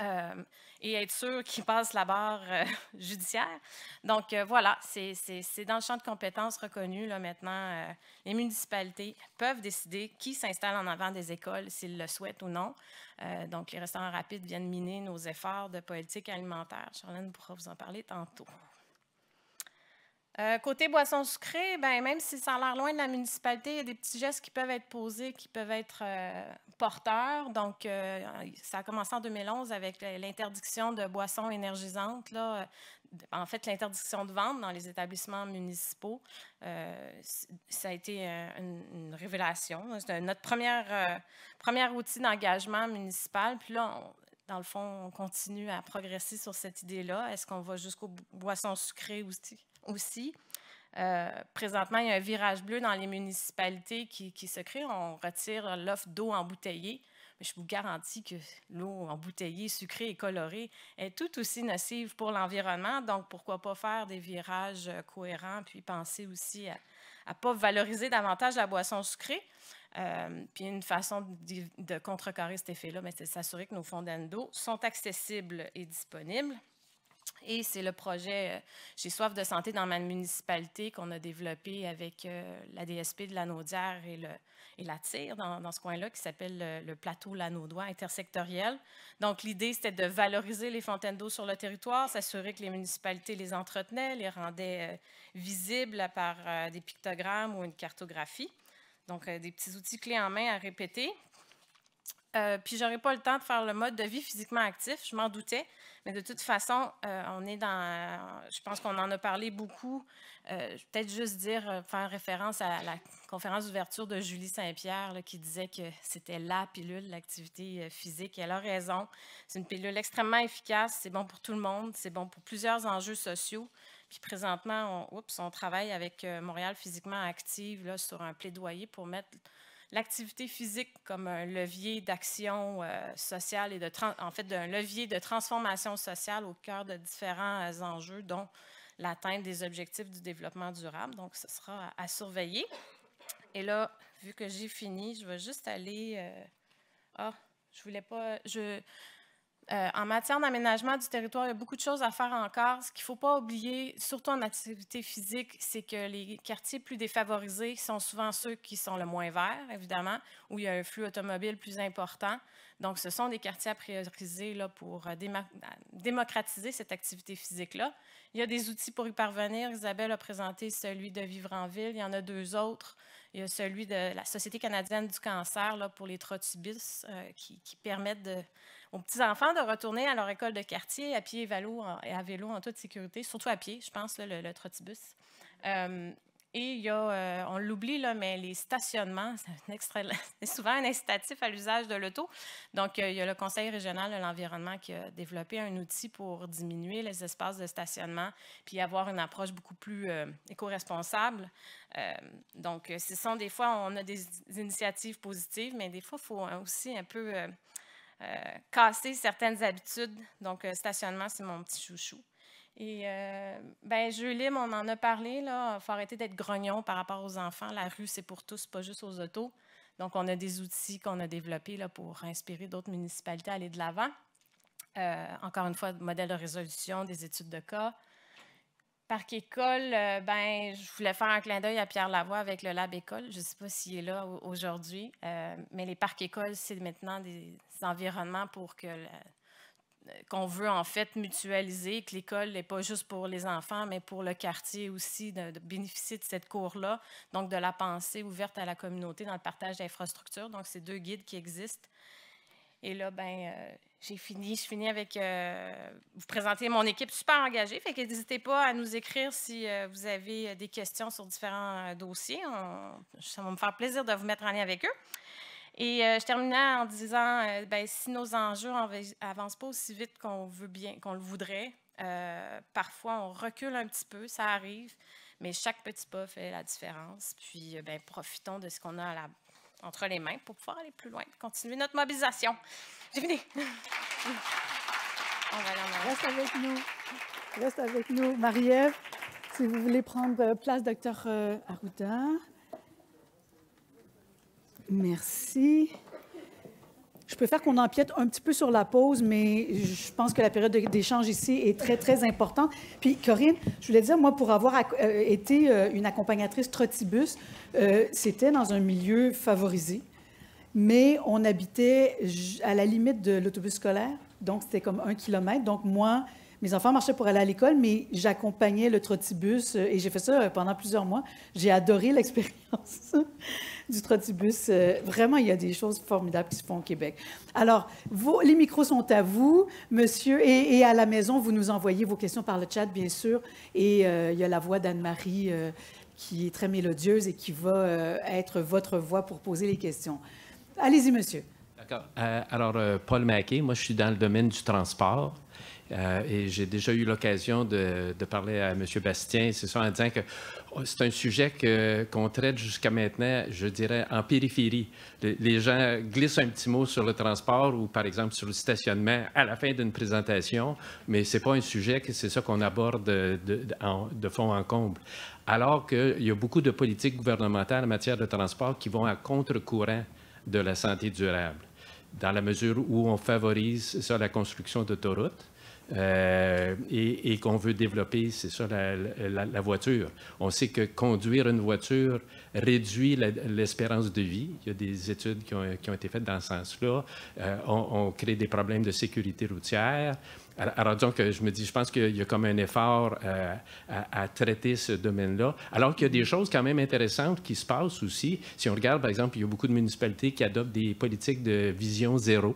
Euh, et être sûr qu'ils passent la barre euh, judiciaire. Donc euh, voilà, c'est dans le champ de compétences reconnu là, maintenant. les municipalités peuvent décider qui s'installe en avant des écoles, s'ils le souhaitent ou non. donc les restaurants rapides viennent miner nos efforts de politique alimentaire. Charlène pourra vous en parler tantôt. Euh, côté boissons sucrées, ben, même si ça a l'air loin de la municipalité, il y a des petits gestes qui peuvent être posés, qui peuvent être euh, porteurs. Donc, euh, ça a commencé en 2011 avec l'interdiction de boissons énergisantes. Là. En fait, l'interdiction de vente dans les établissements municipaux, ça a été une, révélation. Hein. C'est notre premier outil d'engagement municipal. Puis là, dans le fond, on continue à progresser sur cette idée-là. Est-ce qu'on va jusqu'aux boissons sucrées aussi? aussi. Euh, présentement, il y a un virage bleu dans les municipalités qui, se crée. On retire l'offre d'eau embouteillée. Mais je vous garantis que l'eau embouteillée, sucrée et colorée est tout aussi nocive pour l'environnement. Donc, pourquoi pas faire des virages euh, cohérents, puis penser aussi à ne pas valoriser davantage la boisson sucrée. Euh, puis une façon de, contrecarrer cet effet-là, ben, c'est s'assurer que nos fontaines d'eau sont accessibles et disponibles. Et c'est le projet euh, J'ai soif de santé dans ma municipalité qu'on a développé avec euh, la DSP de Lanaudière et, la TIR dans, ce coin-là qui s'appelle le, plateau Lanaudois intersectoriel. Donc, l'idée, c'était de valoriser les fontaines d'eau sur le territoire, s'assurer que les municipalités les entretenaient, les rendaient euh, visibles par des pictogrammes ou une cartographie. Donc, des petits outils clés en main à répéter. Euh, puis j'aurais pas le temps de faire le mode de vie physiquement actif, je m'en doutais. Mais de toute façon, euh, on est dans. Je pense qu'on en a parlé beaucoup. Euh, Peut-être juste dire, euh, faire référence à la conférence d'ouverture de Julie Saint-Pierre qui disait que c'était la pilule, l'activité euh, physique. elle a raison. C'est une pilule extrêmement efficace. C'est bon pour tout le monde. C'est bon pour plusieurs enjeux sociaux. Puis présentement, on, travaille avec Montréal Physiquement Active là, sur un plaidoyer pour mettre l'activité physique comme un levier d'action euh, sociale et de en fait d'un levier de transformation sociale au cœur de différents euh, enjeux, dont l'atteinte des objectifs du développement durable. Donc, ce sera à, à surveiller. Et là, vu que j'ai fini, je vais juste aller. Euh, ah, je voulais pas. Je, euh, en matière d'aménagement du territoire, il y a beaucoup de choses à faire encore. Ce qu'il ne faut pas oublier, surtout en activité physique, c'est que les quartiers plus défavorisés sont souvent ceux qui sont le moins verts, évidemment, où il y a un flux automobile plus important. Donc, ce sont des quartiers à prioriser là, pour euh, démocratiser cette activité physique-là. Il y a des outils pour y parvenir. Isabelle a présenté celui de Vivre en ville. Il y en a deux autres. Il y a celui de la Société canadienne du cancer là, pour les trotibus euh, qui permettent de aux petits-enfants de retourner à leur école de quartier à pied vélo, et à vélo en toute sécurité, surtout à pied, je pense, le, trottibus. Euh, et il y a, euh, on l'oublie, là, mais les stationnements, c'est souvent un incitatif à l'usage de l'auto. Donc, euh, il y a le Conseil régional de l'environnement qui a développé un outil pour diminuer les espaces de stationnement puis avoir une approche beaucoup plus éco-responsable. donc, ce sont des fois, on a des initiatives positives, mais des fois, il faut hein, aussi un peu euh, casser certaines habitudes. Donc, euh, stationnement, c'est mon petit chouchou. Et euh, ben, on en a parlé, là. Il faut arrêter d'être grognon par rapport aux enfants. La rue, c'est pour tous, pas juste aux autos. Donc, on a des outils qu'on a développés là, pour inspirer d'autres municipalités à aller de l'avant. Euh, encore une fois, modèle de résolution, des études de cas. Parc École, euh, ben, je voulais faire un clin d'œil à Pierre Lavoie avec le Lab École. Je ne sais pas s'il est là aujourd'hui, euh, mais les parcs écoles, c'est maintenant des, environnements pour que qu'on veut en fait mutualiser, que l'école n'est pas juste pour les enfants, mais pour le quartier aussi, de, bénéficier de cette cour-là, donc de la pensée ouverte à la communauté dans le partage d'infrastructures. Donc, c'est deux guides qui existent. Et là, ben, euh, j'ai fini, je finis avec euh, vous présenter mon équipe super engagée. Fait que n'hésitez pas à nous écrire si euh, vous avez euh, des questions sur différents dossiers. ça va me faire plaisir de vous mettre en lien avec eux. Et je terminais en disant, ben, si nos enjeux n'avancent pas aussi vite qu'on veut bien, qu'on le voudrait, parfois on recule un petit peu, ça arrive, mais chaque petit pas fait la différence. Puis, ben, profitons de ce qu'on a à la, entre les mains pour pouvoir aller plus loin, continuer notre mobilisation. J'ai fini. On va aller Reste avec nous. Reste avec nous, Marie-Ève. Si vous voulez prendre place, docteur euh, Arruda. Merci. Je préfère qu'on empiète un petit peu sur la pause, mais je pense que la période d'échange ici est très, très importante. Puis, Corinne, je voulais dire, moi, pour avoir euh, été euh, une accompagnatrice trottibus, euh, c'était dans un milieu favorisé, mais on habitait à la limite de l'autobus scolaire, donc c'était comme un kilomètre. Donc, moi, mes enfants marchaient pour aller à l'école, mais j'accompagnais le trottibus euh, et j'ai fait ça euh, pendant plusieurs mois. J'ai adoré l'expérience du trottibus. Euh, vraiment, il y a des choses formidables qui se font au Québec. Alors, les micros sont à vous, monsieur, et, à la maison, vous nous envoyez vos questions par le chat, bien sûr. Et il y a la voix d'Anne-Marie qui est très mélodieuse et qui va être votre voix pour poser les questions. Allez-y, monsieur. D'accord. alors, Paul Maquet, moi, je suis dans le domaine du transport. Euh, et j'ai déjà eu l'occasion de, parler à M. Bastien, c'est ça, en disant que oh, c'est un sujet qu'on traite jusqu'à maintenant, je dirais, en périphérie. les gens glissent un petit mot sur le transport ou, par exemple, sur le stationnement à la fin d'une présentation, mais ce n'est pas un sujet que c'est ça qu'on aborde de, fond en comble alors qu'il y a beaucoup de politiques gouvernementales en matière de transport qui vont à contre-courant de la santé durable, dans la mesure où on favorise ça, la construction d'autoroutes, euh, et, qu'on veut développer, c'est ça, la, voiture. On sait que conduire une voiture réduit l'espérance de vie. Il y a des études qui ont, été faites dans ce sens-là. Euh, on, crée des problèmes de sécurité routière. Alors, disons donc, je me dis, je pense qu'il y a comme un effort euh, à, à, traiter ce domaine-là. Alors qu'il y a des choses quand même intéressantes qui se passent aussi. Si on regarde, par exemple, il y a beaucoup de municipalités qui adoptent des politiques de vision zéro.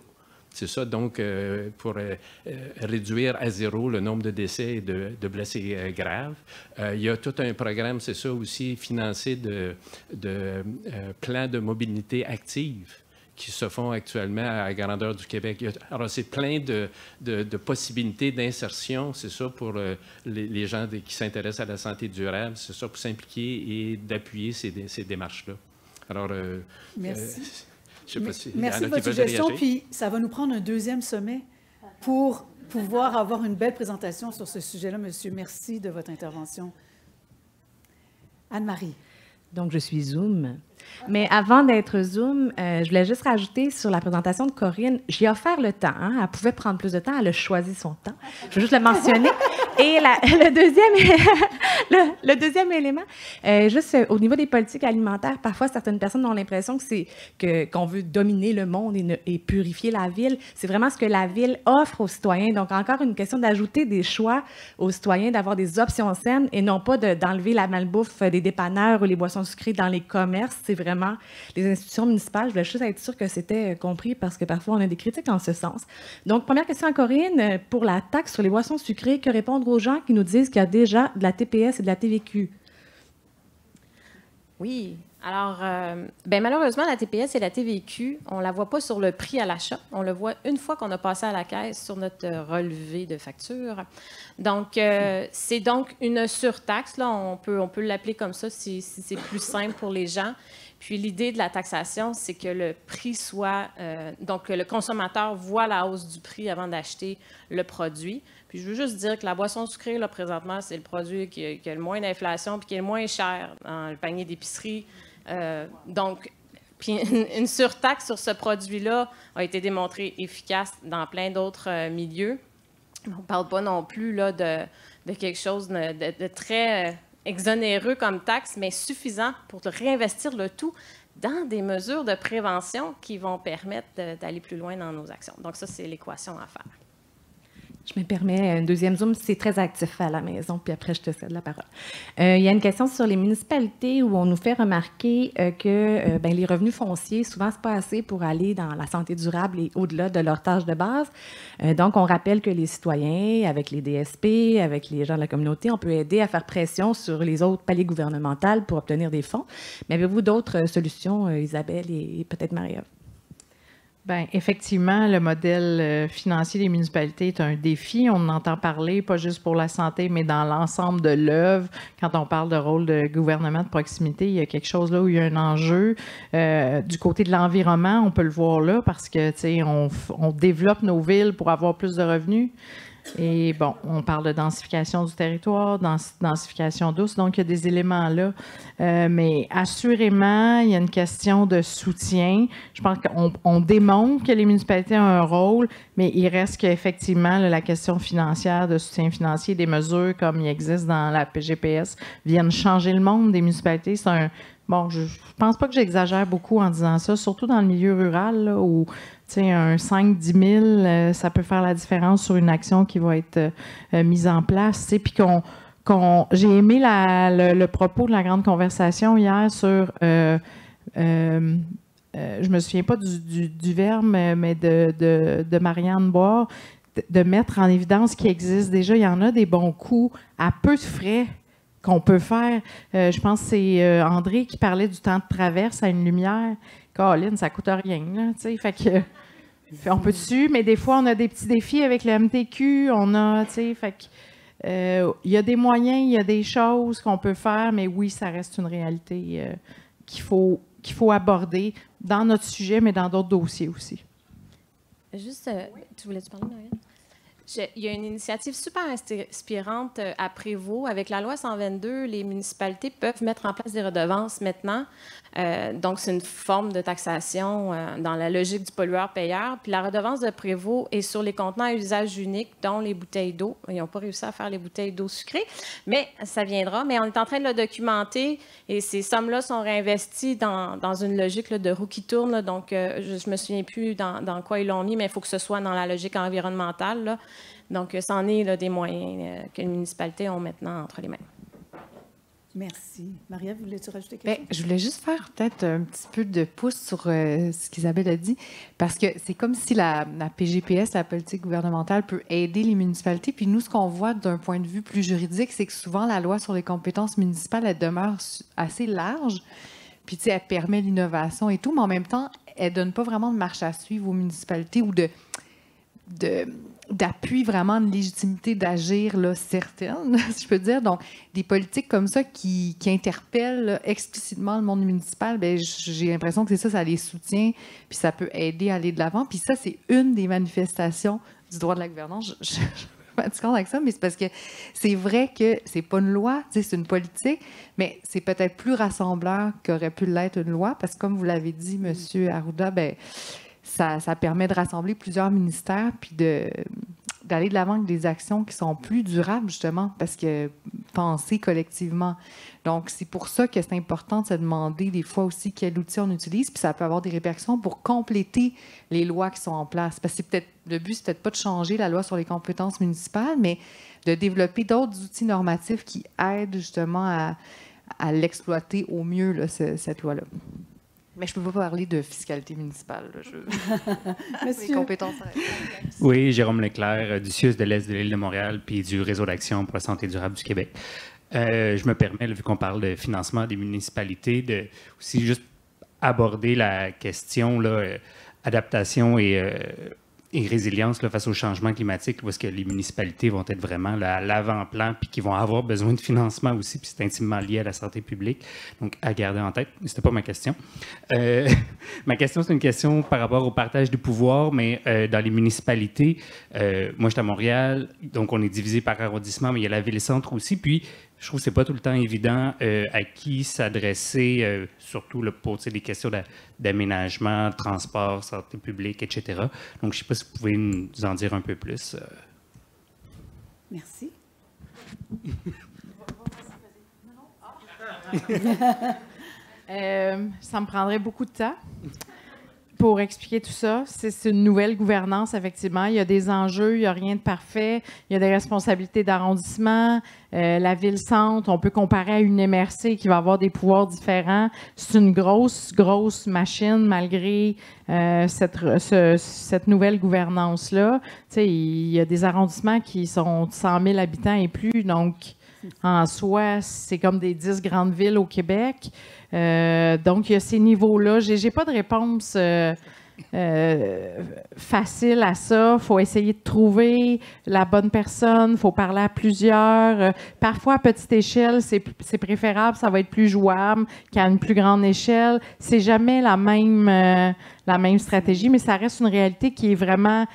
C'est ça, donc, euh, pour euh, euh, réduire à zéro le nombre de décès et de, blessés graves. il y a tout un programme, c'est ça aussi, financé de, plans de mobilité active qui se font actuellement à grandeur du Québec. Alors, c'est plein de, possibilités d'insertion, c'est ça, pour les, gens qui s'intéressent à la santé durable, c'est ça, pour s'impliquer et d'appuyer ces, démarches-là. Alors, merci merci de votre suggestion. Puis ça va nous prendre un deuxième sommet pour pouvoir avoir une belle présentation sur ce sujet-là, monsieur. Merci de votre intervention. Anne-Marie. Donc, je suis Zoom mais avant d'être Zoom, euh, je voulais juste rajouter sur la présentation de Corinne, j'ai offert le temps. Hein. elle pouvait prendre plus de temps, elle a choisi son temps. Je veux juste le mentionner. Et le, deuxième, le, deuxième élément, euh, juste euh, au niveau des politiques alimentaires, parfois certaines personnes ont l'impression que c'est qu'on veut dominer le monde et, purifier la ville. C'est vraiment ce que la ville offre aux citoyens. Donc encore une question d'ajouter des choix aux citoyens, d'avoir des options saines et non pas d'enlever la malbouffe des dépanneurs ou les boissons sucrées dans les commerces vraiment les institutions municipales. Je voulais juste être sûre que c'était euh, compris parce que parfois on a des critiques en ce sens. Donc, première question à Corinne, euh, pour la taxe sur les boissons sucrées, que répondre aux gens qui nous disent qu'il y a déjà de la TPS et de la TVQ? Oui, alors, euh, ben malheureusement, la TPS et la TVQ, on ne la voit pas sur le prix à l'achat. On le voit une fois qu'on a passé à la caisse sur notre relevé de facture. Donc, euh, c'est donc une surtaxe. Là, on peut, on peut l'appeler comme ça si, si c'est plus simple pour les gens. Puis l'idée de la taxation, c'est que le prix soit, euh, donc que le consommateur voit la hausse du prix avant d'acheter le produit. Puis je veux juste dire que la boisson sucrée, là, présentement, c'est le produit qui a, qui a le moins d'inflation puis qui est le moins cher dans le panier d'épicerie. Euh, donc, puis une surtaxe sur ce produit-là a été démontrée efficace dans plein d'autres euh, milieux. On ne parle pas non plus là, de, de quelque chose de, de très euh, exonéreux comme taxe, mais suffisant pour réinvestir le tout dans des mesures de prévention qui vont permettre d'aller plus loin dans nos actions. Donc ça, c'est l'équation à faire. Je me permets un deuxième zoom, c'est très actif à la maison, puis après je te cède la parole. Euh, il y a une question sur les municipalités où on nous fait remarquer euh, que euh, ben, les revenus fonciers, souvent, ce n'est pas assez pour aller dans la santé durable et au-delà de leur tâche de base. donc, on rappelle que les citoyens, avec les DSP, avec les gens de la communauté, on peut aider à faire pression sur les autres paliers gouvernementaux pour obtenir des fonds. Mais avez-vous d'autres solutions, Isabelle et peut-être marie Bien, effectivement, le modèle euh, financier des municipalités est un défi. On entend parler, pas juste pour la santé, mais dans l'ensemble de l'œuvre. Quand on parle de rôle de gouvernement de proximité, il y a quelque chose là où il y a un enjeu. Euh, du côté de l'environnement, on peut le voir là parce que, tu sais, on, on développe nos villes pour avoir plus de revenus. Et bon, on parle de densification du territoire, densification douce, donc il y a des éléments là. Euh, mais assurément, il y a une question de soutien. Je pense qu'on démontre que les municipalités ont un rôle, mais il reste qu'effectivement la question financière, de soutien financier, des mesures comme il existe dans la PGPS viennent changer le monde des municipalités. Bon, je pense pas que j'exagère beaucoup en disant ça, surtout dans le milieu rural où un 5-10 000, euh, ça peut faire la différence sur une action qui va être euh, euh, mise en place. Puis qu'on j'ai aimé le, propos de la grande conversation hier sur, je ne je me souviens pas du, verbe, mais de, de Marianne Bois, de, mettre en évidence qu'il qui existe déjà. Il y en a des bons coups à peu de frais qu'on peut faire. je pense que c'est André qui parlait du temps de traverse à une lumière Colin, ça coûte rien, fait que... on peut dessus, mais des fois, on a des petits défis avec le MTQ, on a, tu fait euh, Il y a des moyens, il y a des choses qu'on peut faire, mais oui, ça reste une réalité euh, qu'il faut, qu'il faut aborder dans notre sujet, mais dans d'autres dossiers aussi. Juste, euh, tu voulais-tu parler, Marianne? il y a une initiative super inspirante euh, à Prévost. Avec la loi 122, les municipalités peuvent mettre en place des redevances maintenant. Euh, donc, c'est une forme de taxation euh, dans la logique du pollueur-payeur. Puis la redevance de Prévost est sur les contenants à usage unique, dont les bouteilles d'eau. Ils n'ont pas réussi à faire les bouteilles d'eau sucrées, mais ça viendra. Mais on est en train de le documenter et ces sommes-là sont réinvesties dans, une logique de roue qui tourne. donc, je ne me souviens plus dans, quoi ils l'ont mis, mais il faut que ce soit dans la logique environnementale. Donc, euh, c'en est là, des moyens euh, que les municipalités ont maintenant entre les mains. Merci. Maria, voulais-tu rajouter quelque ben, chose? Je voulais juste faire peut-être un petit peu de pouce sur euh, ce qu'Isabelle a dit, parce que c'est comme si la, PGPS, la politique gouvernementale, peut aider les municipalités. Puis nous, ce qu'on voit d'un point de vue plus juridique, c'est que souvent la loi sur les compétences municipales, elle demeure assez large. Puis, elle permet l'innovation et tout, mais en même temps, elle donne pas vraiment de marche à suivre aux municipalités ou de, de d'appui vraiment de légitimité d'agir certaine, si je peux dire. Donc, des politiques comme ça qui, qui interpellent explicitement le monde municipal, ben, j'ai l'impression que c'est ça, ça les soutient, puis ça peut aider à aller de l'avant. Puis ça, c'est une des manifestations du droit de la gouvernance. Je, je, je avec ça, mais c'est parce que c'est vrai que c'est pas une loi, c'est une politique, mais c'est peut-être plus rassembleur qu'aurait pu l'être une loi, parce que comme vous l'avez dit, M. Mm. Arruda, ben, ça, permet de rassembler plusieurs ministères puis de d'aller de l'avant avec des actions qui sont plus durables, justement, parce que penser collectivement. Donc, c'est pour ça que c'est important de se demander des fois aussi quel outil on utilise, puis ça peut avoir des répercussions pour compléter les lois qui sont en place. Parce que peut-être le but, c'est peut-être pas de changer la loi sur les compétences municipales, mais de développer d'autres outils normatifs qui aident justement à, à l'exploiter au mieux, cette loi-là. Mais je peux pas parler de fiscalité municipale. Monsieur... Oui, Jérôme Leclerc, euh, du CIUS de l'Est de l'île de Montréal, puis du Réseau d'action pour la santé durable du Québec. Euh, je me permets, vu qu'on parle de financement des municipalités, de aussi juste aborder la question là, euh, adaptation et et résilience face au changement climatique, parce que les municipalités vont être vraiment à l'avant-plan, puis qui vont avoir besoin de financement aussi, puis c'est intimement lié à la santé publique. Donc, à garder en tête. C'était pas ma question. Euh, ma question, c'est une question par rapport au partage du pouvoir, mais euh, dans les municipalités, euh, moi, je suis à Montréal, donc on est divisé par arrondissement, mais il y a la ville-centre aussi, puis je trouve que ce n'est pas tout le temps évident euh, à qui s'adresser, euh, surtout le pour des questions d'aménagement, transport, santé publique, etc. Donc, je ne sais pas si vous pouvez nous en dire un peu plus. Euh. Merci. ça me prendrait beaucoup de temps pour expliquer tout ça. C'est une nouvelle gouvernance, effectivement. Il y a des enjeux, il n'y a rien de parfait. Il y a des responsabilités d'arrondissement. Euh, la ville-centre, on peut comparer à une MRC qui va avoir des pouvoirs différents. C'est une grosse, grosse machine malgré euh, cette, cette nouvelle gouvernance-là. Il y a des arrondissements qui sont 100 000 habitants et plus, donc en soi, c'est comme des dix grandes villes au Québec. Euh, donc, il y a ces niveaux-là. Je n'ai pas de réponse euh, euh, facile à ça. Il faut essayer de trouver la bonne personne. Il faut parler à plusieurs. parfois, à petite échelle, c'est préférable. Ça va être plus jouable qu'à une plus grande échelle. C'est jamais la même, la même stratégie, mais ça reste une réalité qui est vraiment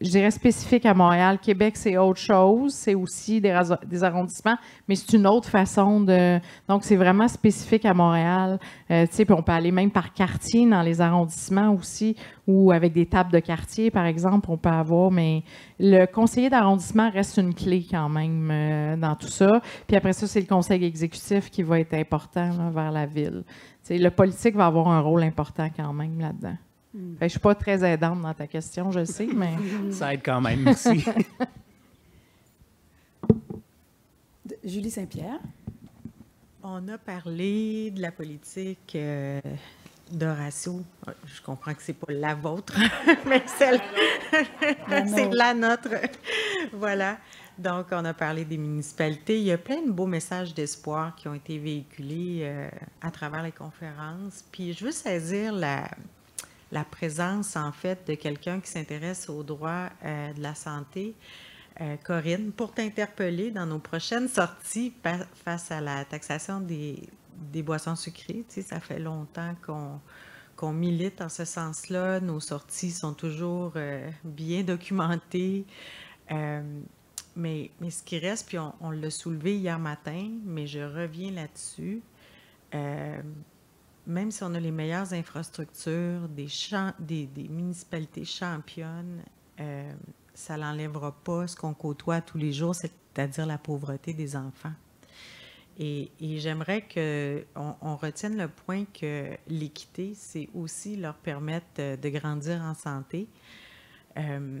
je dirais, spécifique à Montréal. Québec, c'est autre chose. C'est aussi des, arrondissements, mais c'est une autre façon de. Donc, c'est vraiment spécifique à Montréal. Euh, puis on peut aller même par quartier dans les arrondissements aussi, ou avec des tables de quartier, par exemple, on peut avoir. Mais le conseiller d'arrondissement reste une clé quand même euh, dans tout ça. Puis après ça, c'est le conseil exécutif qui va être important vers la ville. sais, le politique va avoir un rôle important quand même là-dedans. Ben, je ne suis pas très aidante dans ta question, je sais, mais. Ça aide quand même, merci. Julie Saint-Pierre. On a parlé de la politique euh, de ah, Je comprends que c'est pas la vôtre, mais celle. c'est la nôtre. voilà. Donc, on a parlé des municipalités. Il y a plein de beaux messages d'espoir qui ont été véhiculés euh, à travers les conférences. Puis, je veux saisir la, la présence, en fait, de quelqu'un qui s'intéresse aux droits euh, de la santé. Euh, Corinne, pour t'interpeller dans nos prochaines sorties face à la taxation des, boissons sucrées. Tu sais, ça fait longtemps qu'on milite en ce sens-là. Nos sorties sont toujours euh, bien documentées. mais, mais, ce qui reste, puis on, on l'a soulevé hier matin, mais je reviens là-dessus même si on a les meilleures infrastructures, des, des, municipalités championnes, euh, ça n'enlèvera pas ce qu'on côtoie tous les jours, c'est-à-dire la pauvreté des enfants. Et, j'aimerais qu'on on retienne le point que l'équité, c'est aussi leur permettre euh, de, grandir en santé. Euh,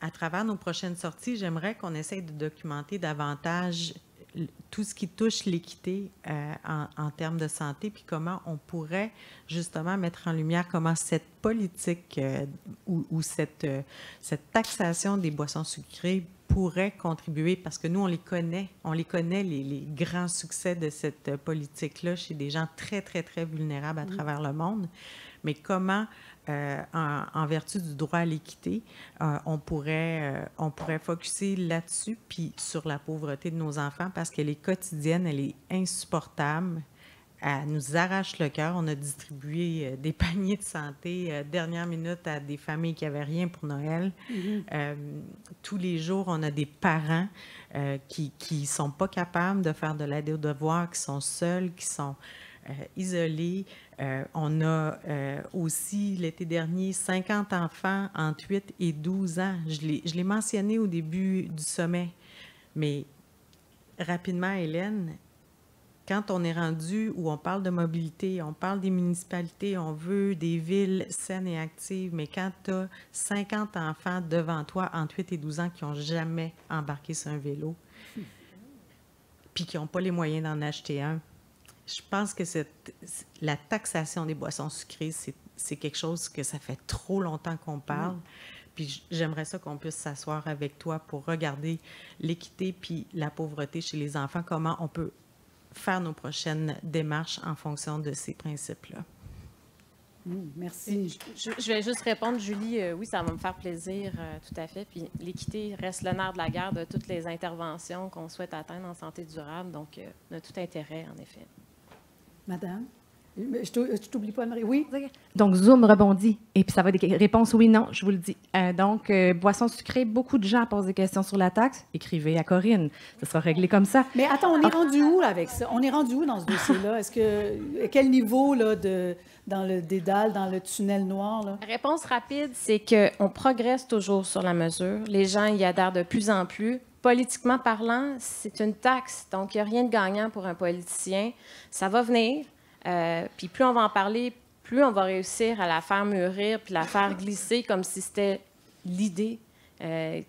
à travers nos prochaines sorties, j'aimerais qu'on essaye de documenter davantage tout ce qui touche l'équité euh, en, termes de santé, puis comment on pourrait justement mettre en lumière comment cette politique euh, ou, cette, euh, cette taxation des boissons sucrées pourrait contribuer, parce que nous, on les connaît, on les connaît, les, grands succès de cette politique-là chez des gens très, très, très vulnérables à mm. travers le monde mais comment, euh, en, vertu du droit à l'équité, euh, on pourrait, euh, on pourrait focuser là-dessus, puis sur la pauvreté de nos enfants, parce qu'elle est quotidienne, elle est insupportable. Elle nous arrache le cœur. On a distribué des paniers de santé dernière minute à des familles qui n'avaient rien pour Noël. Mm-hmm. tous les jours, on a des parents qui ne sont pas capables de faire de l'aide aux devoirs, qui sont seuls, qui sont isolés. Euh, on a euh, aussi l'été dernier 50 enfants entre 8 et 12 ans. Je l'ai mentionné au début du sommet, mais rapidement, Hélène, quand on est rendu où on parle de mobilité, on parle des municipalités, on veut des villes saines et actives, mais quand tu as 50 enfants devant toi entre 8 et 12 ans qui n'ont jamais embarqué sur un vélo, hmm. puis qui n'ont pas les moyens d'en acheter un, je pense que la taxation des boissons sucrées, c'est quelque chose que ça fait trop longtemps qu'on parle. Mm. Puis j'aimerais ça qu'on puisse s'asseoir avec toi pour regarder l'équité puis la pauvreté chez les enfants, comment on peut faire nos prochaines démarches en fonction de ces principes-là. Mm, merci. Je, vais juste répondre, Julie, euh, oui, ça va me faire plaisir, euh, tout à fait. Puis l'équité reste le nerf de la guerre de toutes les interventions qu'on souhaite atteindre en santé durable, donc de euh, on a tout intérêt, en effet. Madame? Je t'oublie pas, Marie. Oui. Donc, Zoom rebondit. Et puis, ça va des réponses oui, non, je vous le dis. Euh, donc, euh, boisson sucrée, beaucoup de gens posent des questions sur la taxe. Écrivez à Corinne. Ça sera réglé comme ça. Mais attends, on est ah. rendu où avec ça? On est rendu où dans ce dossier-là? Est-ce que. quel niveau là, de, dans le dédale, dans le tunnel noir? Réponse rapide, c'est qu'on progresse toujours sur la mesure. Les gens y adhèrent de plus en plus politiquement parlant, c'est une taxe, donc il n'y a rien de gagnant pour un politicien. Ça va venir, euh, puis plus on va en parler, plus on va réussir à la faire mûrir, puis la faire glisser comme si c'était l'idée euh,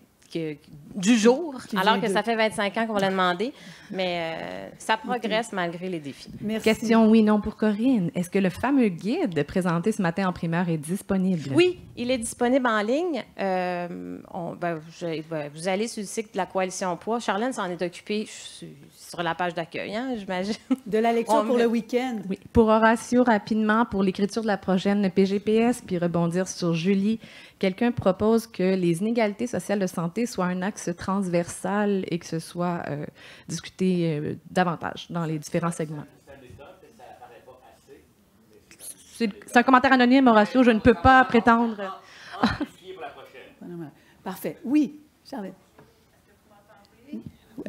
du jour, alors que ça fait 25 ans qu'on l'a demandé. Mais euh, ça progresse malgré les défis. Merci. Question oui, non pour Corinne. Est-ce que le fameux guide présenté ce matin en primeur est disponible? Oui, il est disponible en ligne. Euh, ben, ben, vous allez sur le site de la Coalition Poids. Charlène s'en est occupée sur la page d'accueil, hein, j'imagine. De la lecture pour le week-end. Oui. Pour Horatio, rapidement, pour l'écriture de la prochaine PGPS, puis rebondir sur Julie quelqu'un propose que les inégalités sociales de santé soient un axe transversal et que ce soit euh, discuté euh, davantage dans les différents segments. C'est un commentaire anonyme, Horacio, je ne peux pas prétendre. Parfait. Oui, Charlotte.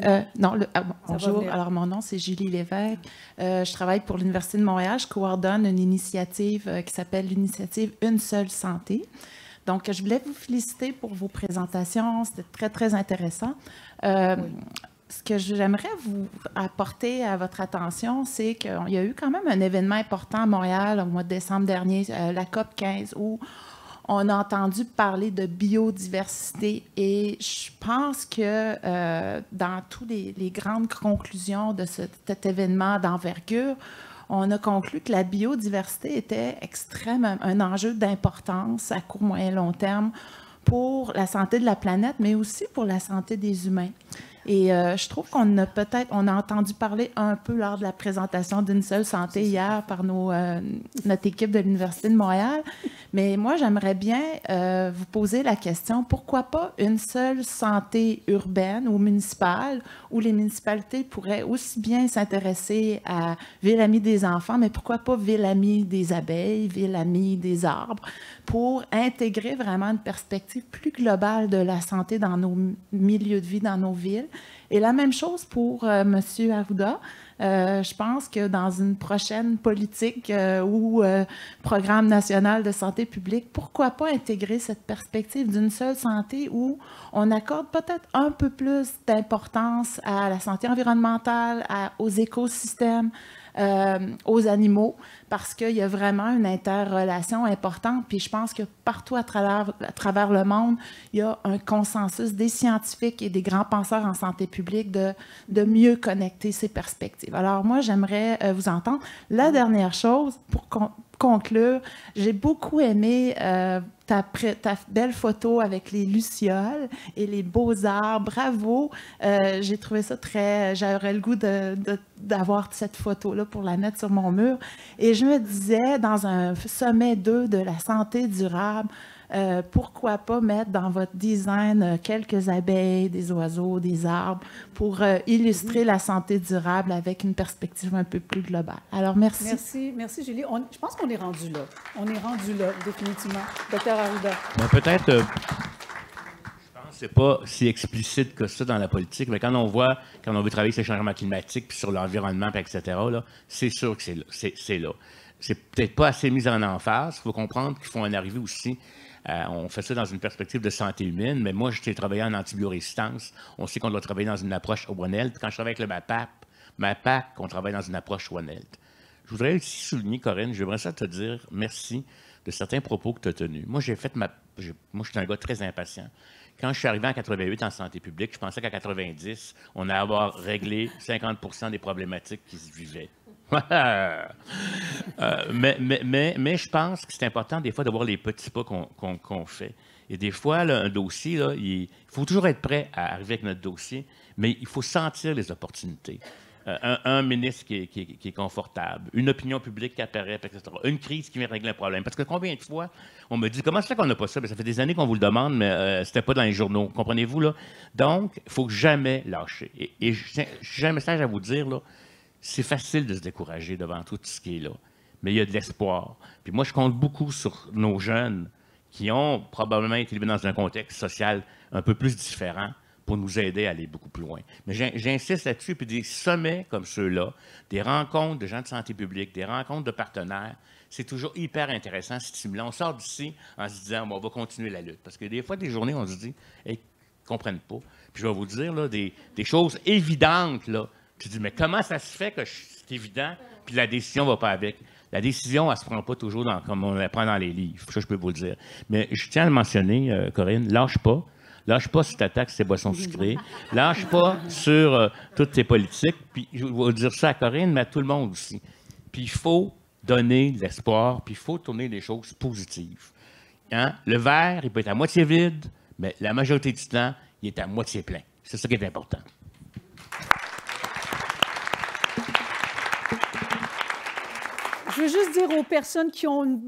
Euh, non, ah, bonjour. Alors, mon nom, c'est Julie Lévesque. je travaille pour l'Université de Montréal. Je coordonne une initiative qui s'appelle l'initiative Une seule santé. Donc, je voulais vous féliciter pour vos présentations. C'était très, très intéressant. Euh, ce que j'aimerais vous apporter à votre attention, c'est qu'il y a eu quand même un événement important à Montréal au mois de décembre dernier, euh, la COP 15, où on a entendu parler de biodiversité et je pense que euh, dans toutes les, grandes conclusions de cet événement d'envergure, on a conclu que la biodiversité était extrême, un enjeu d'importance à court, moyen, long terme pour la santé de la planète, mais aussi pour la santé des humains. Et euh, je trouve qu'on a peut-être, on a entendu parler un peu lors de la présentation d'une seule santé hier par euh, notre équipe de l'Université de Montréal. Mais moi, j'aimerais bien euh, vous poser la question, pourquoi pas une seule santé urbaine ou municipale où les municipalités pourraient aussi bien s'intéresser à Ville amie des enfants, mais pourquoi pas Ville amie des abeilles, Ville amie des arbres, pour intégrer vraiment une perspective plus globale de la santé dans nos milieux de vie, dans nos villes et la même chose pour euh, M. Arruda. Euh, je pense que dans une prochaine politique euh, ou programme national de santé publique, pourquoi pas intégrer cette perspective d'une seule santé où on accorde peut-être un peu plus d'importance à la santé environnementale, aux écosystèmes, aux animaux, parce qu'il y a vraiment une interrelation importante. Puis je pense que partout à travers, à travers le monde, il y a un consensus des scientifiques et des grands penseurs en santé publique de, de mieux connecter ces perspectives. Alors moi, j'aimerais euh, vous entendre. La dernière chose, pour conclure, j'ai beaucoup aimé... Euh, ta, belle photo avec les lucioles et les beaux arbres. Bravo! Euh, j'ai trouvé ça très... J'aurais le goût d'avoir cette photo-là pour la mettre sur mon mur. Et je me disais, dans un sommet 2 de la santé durable, euh, pourquoi pas mettre dans votre design euh, quelques abeilles, des oiseaux, des arbres pour euh, illustrer la santé durable avec une perspective un peu plus globale. Alors, merci. Merci, merci Julie. je pense qu'on est rendu là. On est rendu là, définitivement. Docteur Arruda. Ben, peut-être c'est pas si explicite que ça dans la politique, mais quand on voit, quand on veut travailler sur les changements climatiques, puis sur l'environnement, etc., c'est sûr que c'est là. C'est, là. peut-être pas assez mis en emphase. Il faut comprendre qu'ils font en arriver aussi euh, on fait ça dans une perspective de santé humaine, mais moi, j'ai travaillé en antibiorésistance. On sait qu'on doit travailler dans une approche One Health. Quand je travaille avec le MAPAP, MAPAP, on travaille dans une approche One Health. Je voudrais aussi souligner, Corinne, j'aimerais ça te dire merci de certains propos que tu as tenus. Moi, j'ai fait ma. Moi, je suis un gars très impatient. Quand je suis arrivé en 88 en santé publique, je pensais qu'à 90, on allait avoir réglé 50 des problématiques qui se vivaient. Euh, mais, je pense que c'est important des fois d'avoir les petits pas qu'on fait. Et des fois, un dossier, il faut toujours être prêt à arriver avec notre dossier, mais il faut sentir les opportunités. Euh, un, ministre qui est, confortable, une opinion publique qui apparaît, etc. Une crise qui vient régler un problème. Parce que combien de fois on me dit comment c'est qu'on n'a pas ça ben, Ça fait des années qu'on vous le demande, mais ce euh, c'était pas dans les journaux. Comprenez-vous là Donc, il faut jamais lâcher. Et, j'ai un message à vous dire là. C'est facile de se décourager devant tout ce qui est là, mais il y a de l'espoir. Puis moi, je compte beaucoup sur nos jeunes qui ont probablement été dans un contexte social un peu plus différent pour nous aider à aller beaucoup plus loin. Mais j'insiste là-dessus, puis des sommets comme ceux-là, des rencontres de gens de santé publique, des rencontres de partenaires, c'est toujours hyper intéressant, stimulant. On sort d'ici en se disant, on va continuer la lutte. Parce que des fois, des journées, on se dit, hey, ne comprennent pas. Puis je vais vous dire, là, des, choses évidentes, là. Tu dis, mais comment ça se fait que c'est évident, puis la décision ne va pas avec? La décision, elle se prend pas toujours comme on la prend dans les livres. Ça, je peux vous le dire. Mais je tiens à le mentionner, euh, Corinne, lâche pas. Lâche pas sur ta taxe, tes boissons sucrées. Lâche pas sur euh, toutes tes politiques. Puis je vais dire ça à Corinne, mais à tout le monde aussi. Puis il faut donner de l'espoir, puis il faut tourner les choses positives. Hein? Le verre, il peut être à moitié vide, mais la majorité du temps, il est à moitié plein. C'est ça qui est important. Je veux juste dire aux personnes qui ont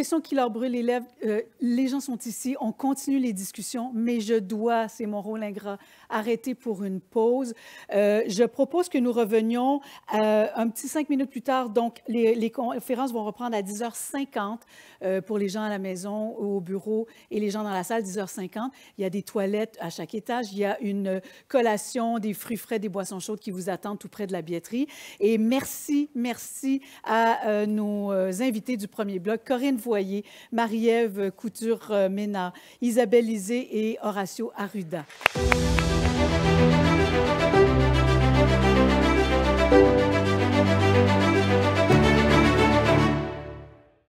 question qui leur brûle les lèvres, euh, les gens sont ici, on continue les discussions, mais je dois, c'est mon rôle ingrat, arrêter pour une pause. Euh, je propose que nous revenions euh, un petit cinq minutes plus tard. Donc, les, conférences vont reprendre à 10h50 euh, pour les gens à la maison, au bureau et les gens dans la salle, 10h50. Il y a des toilettes à chaque étage. Il y a une collation, des fruits frais, des boissons chaudes qui vous attendent tout près de la billetterie. Et merci, merci à nos invités du premier bloc, Corinne Voyer, Marie-Ève Couture-Ménard, Isabelle Lisée et Horacio Arruda.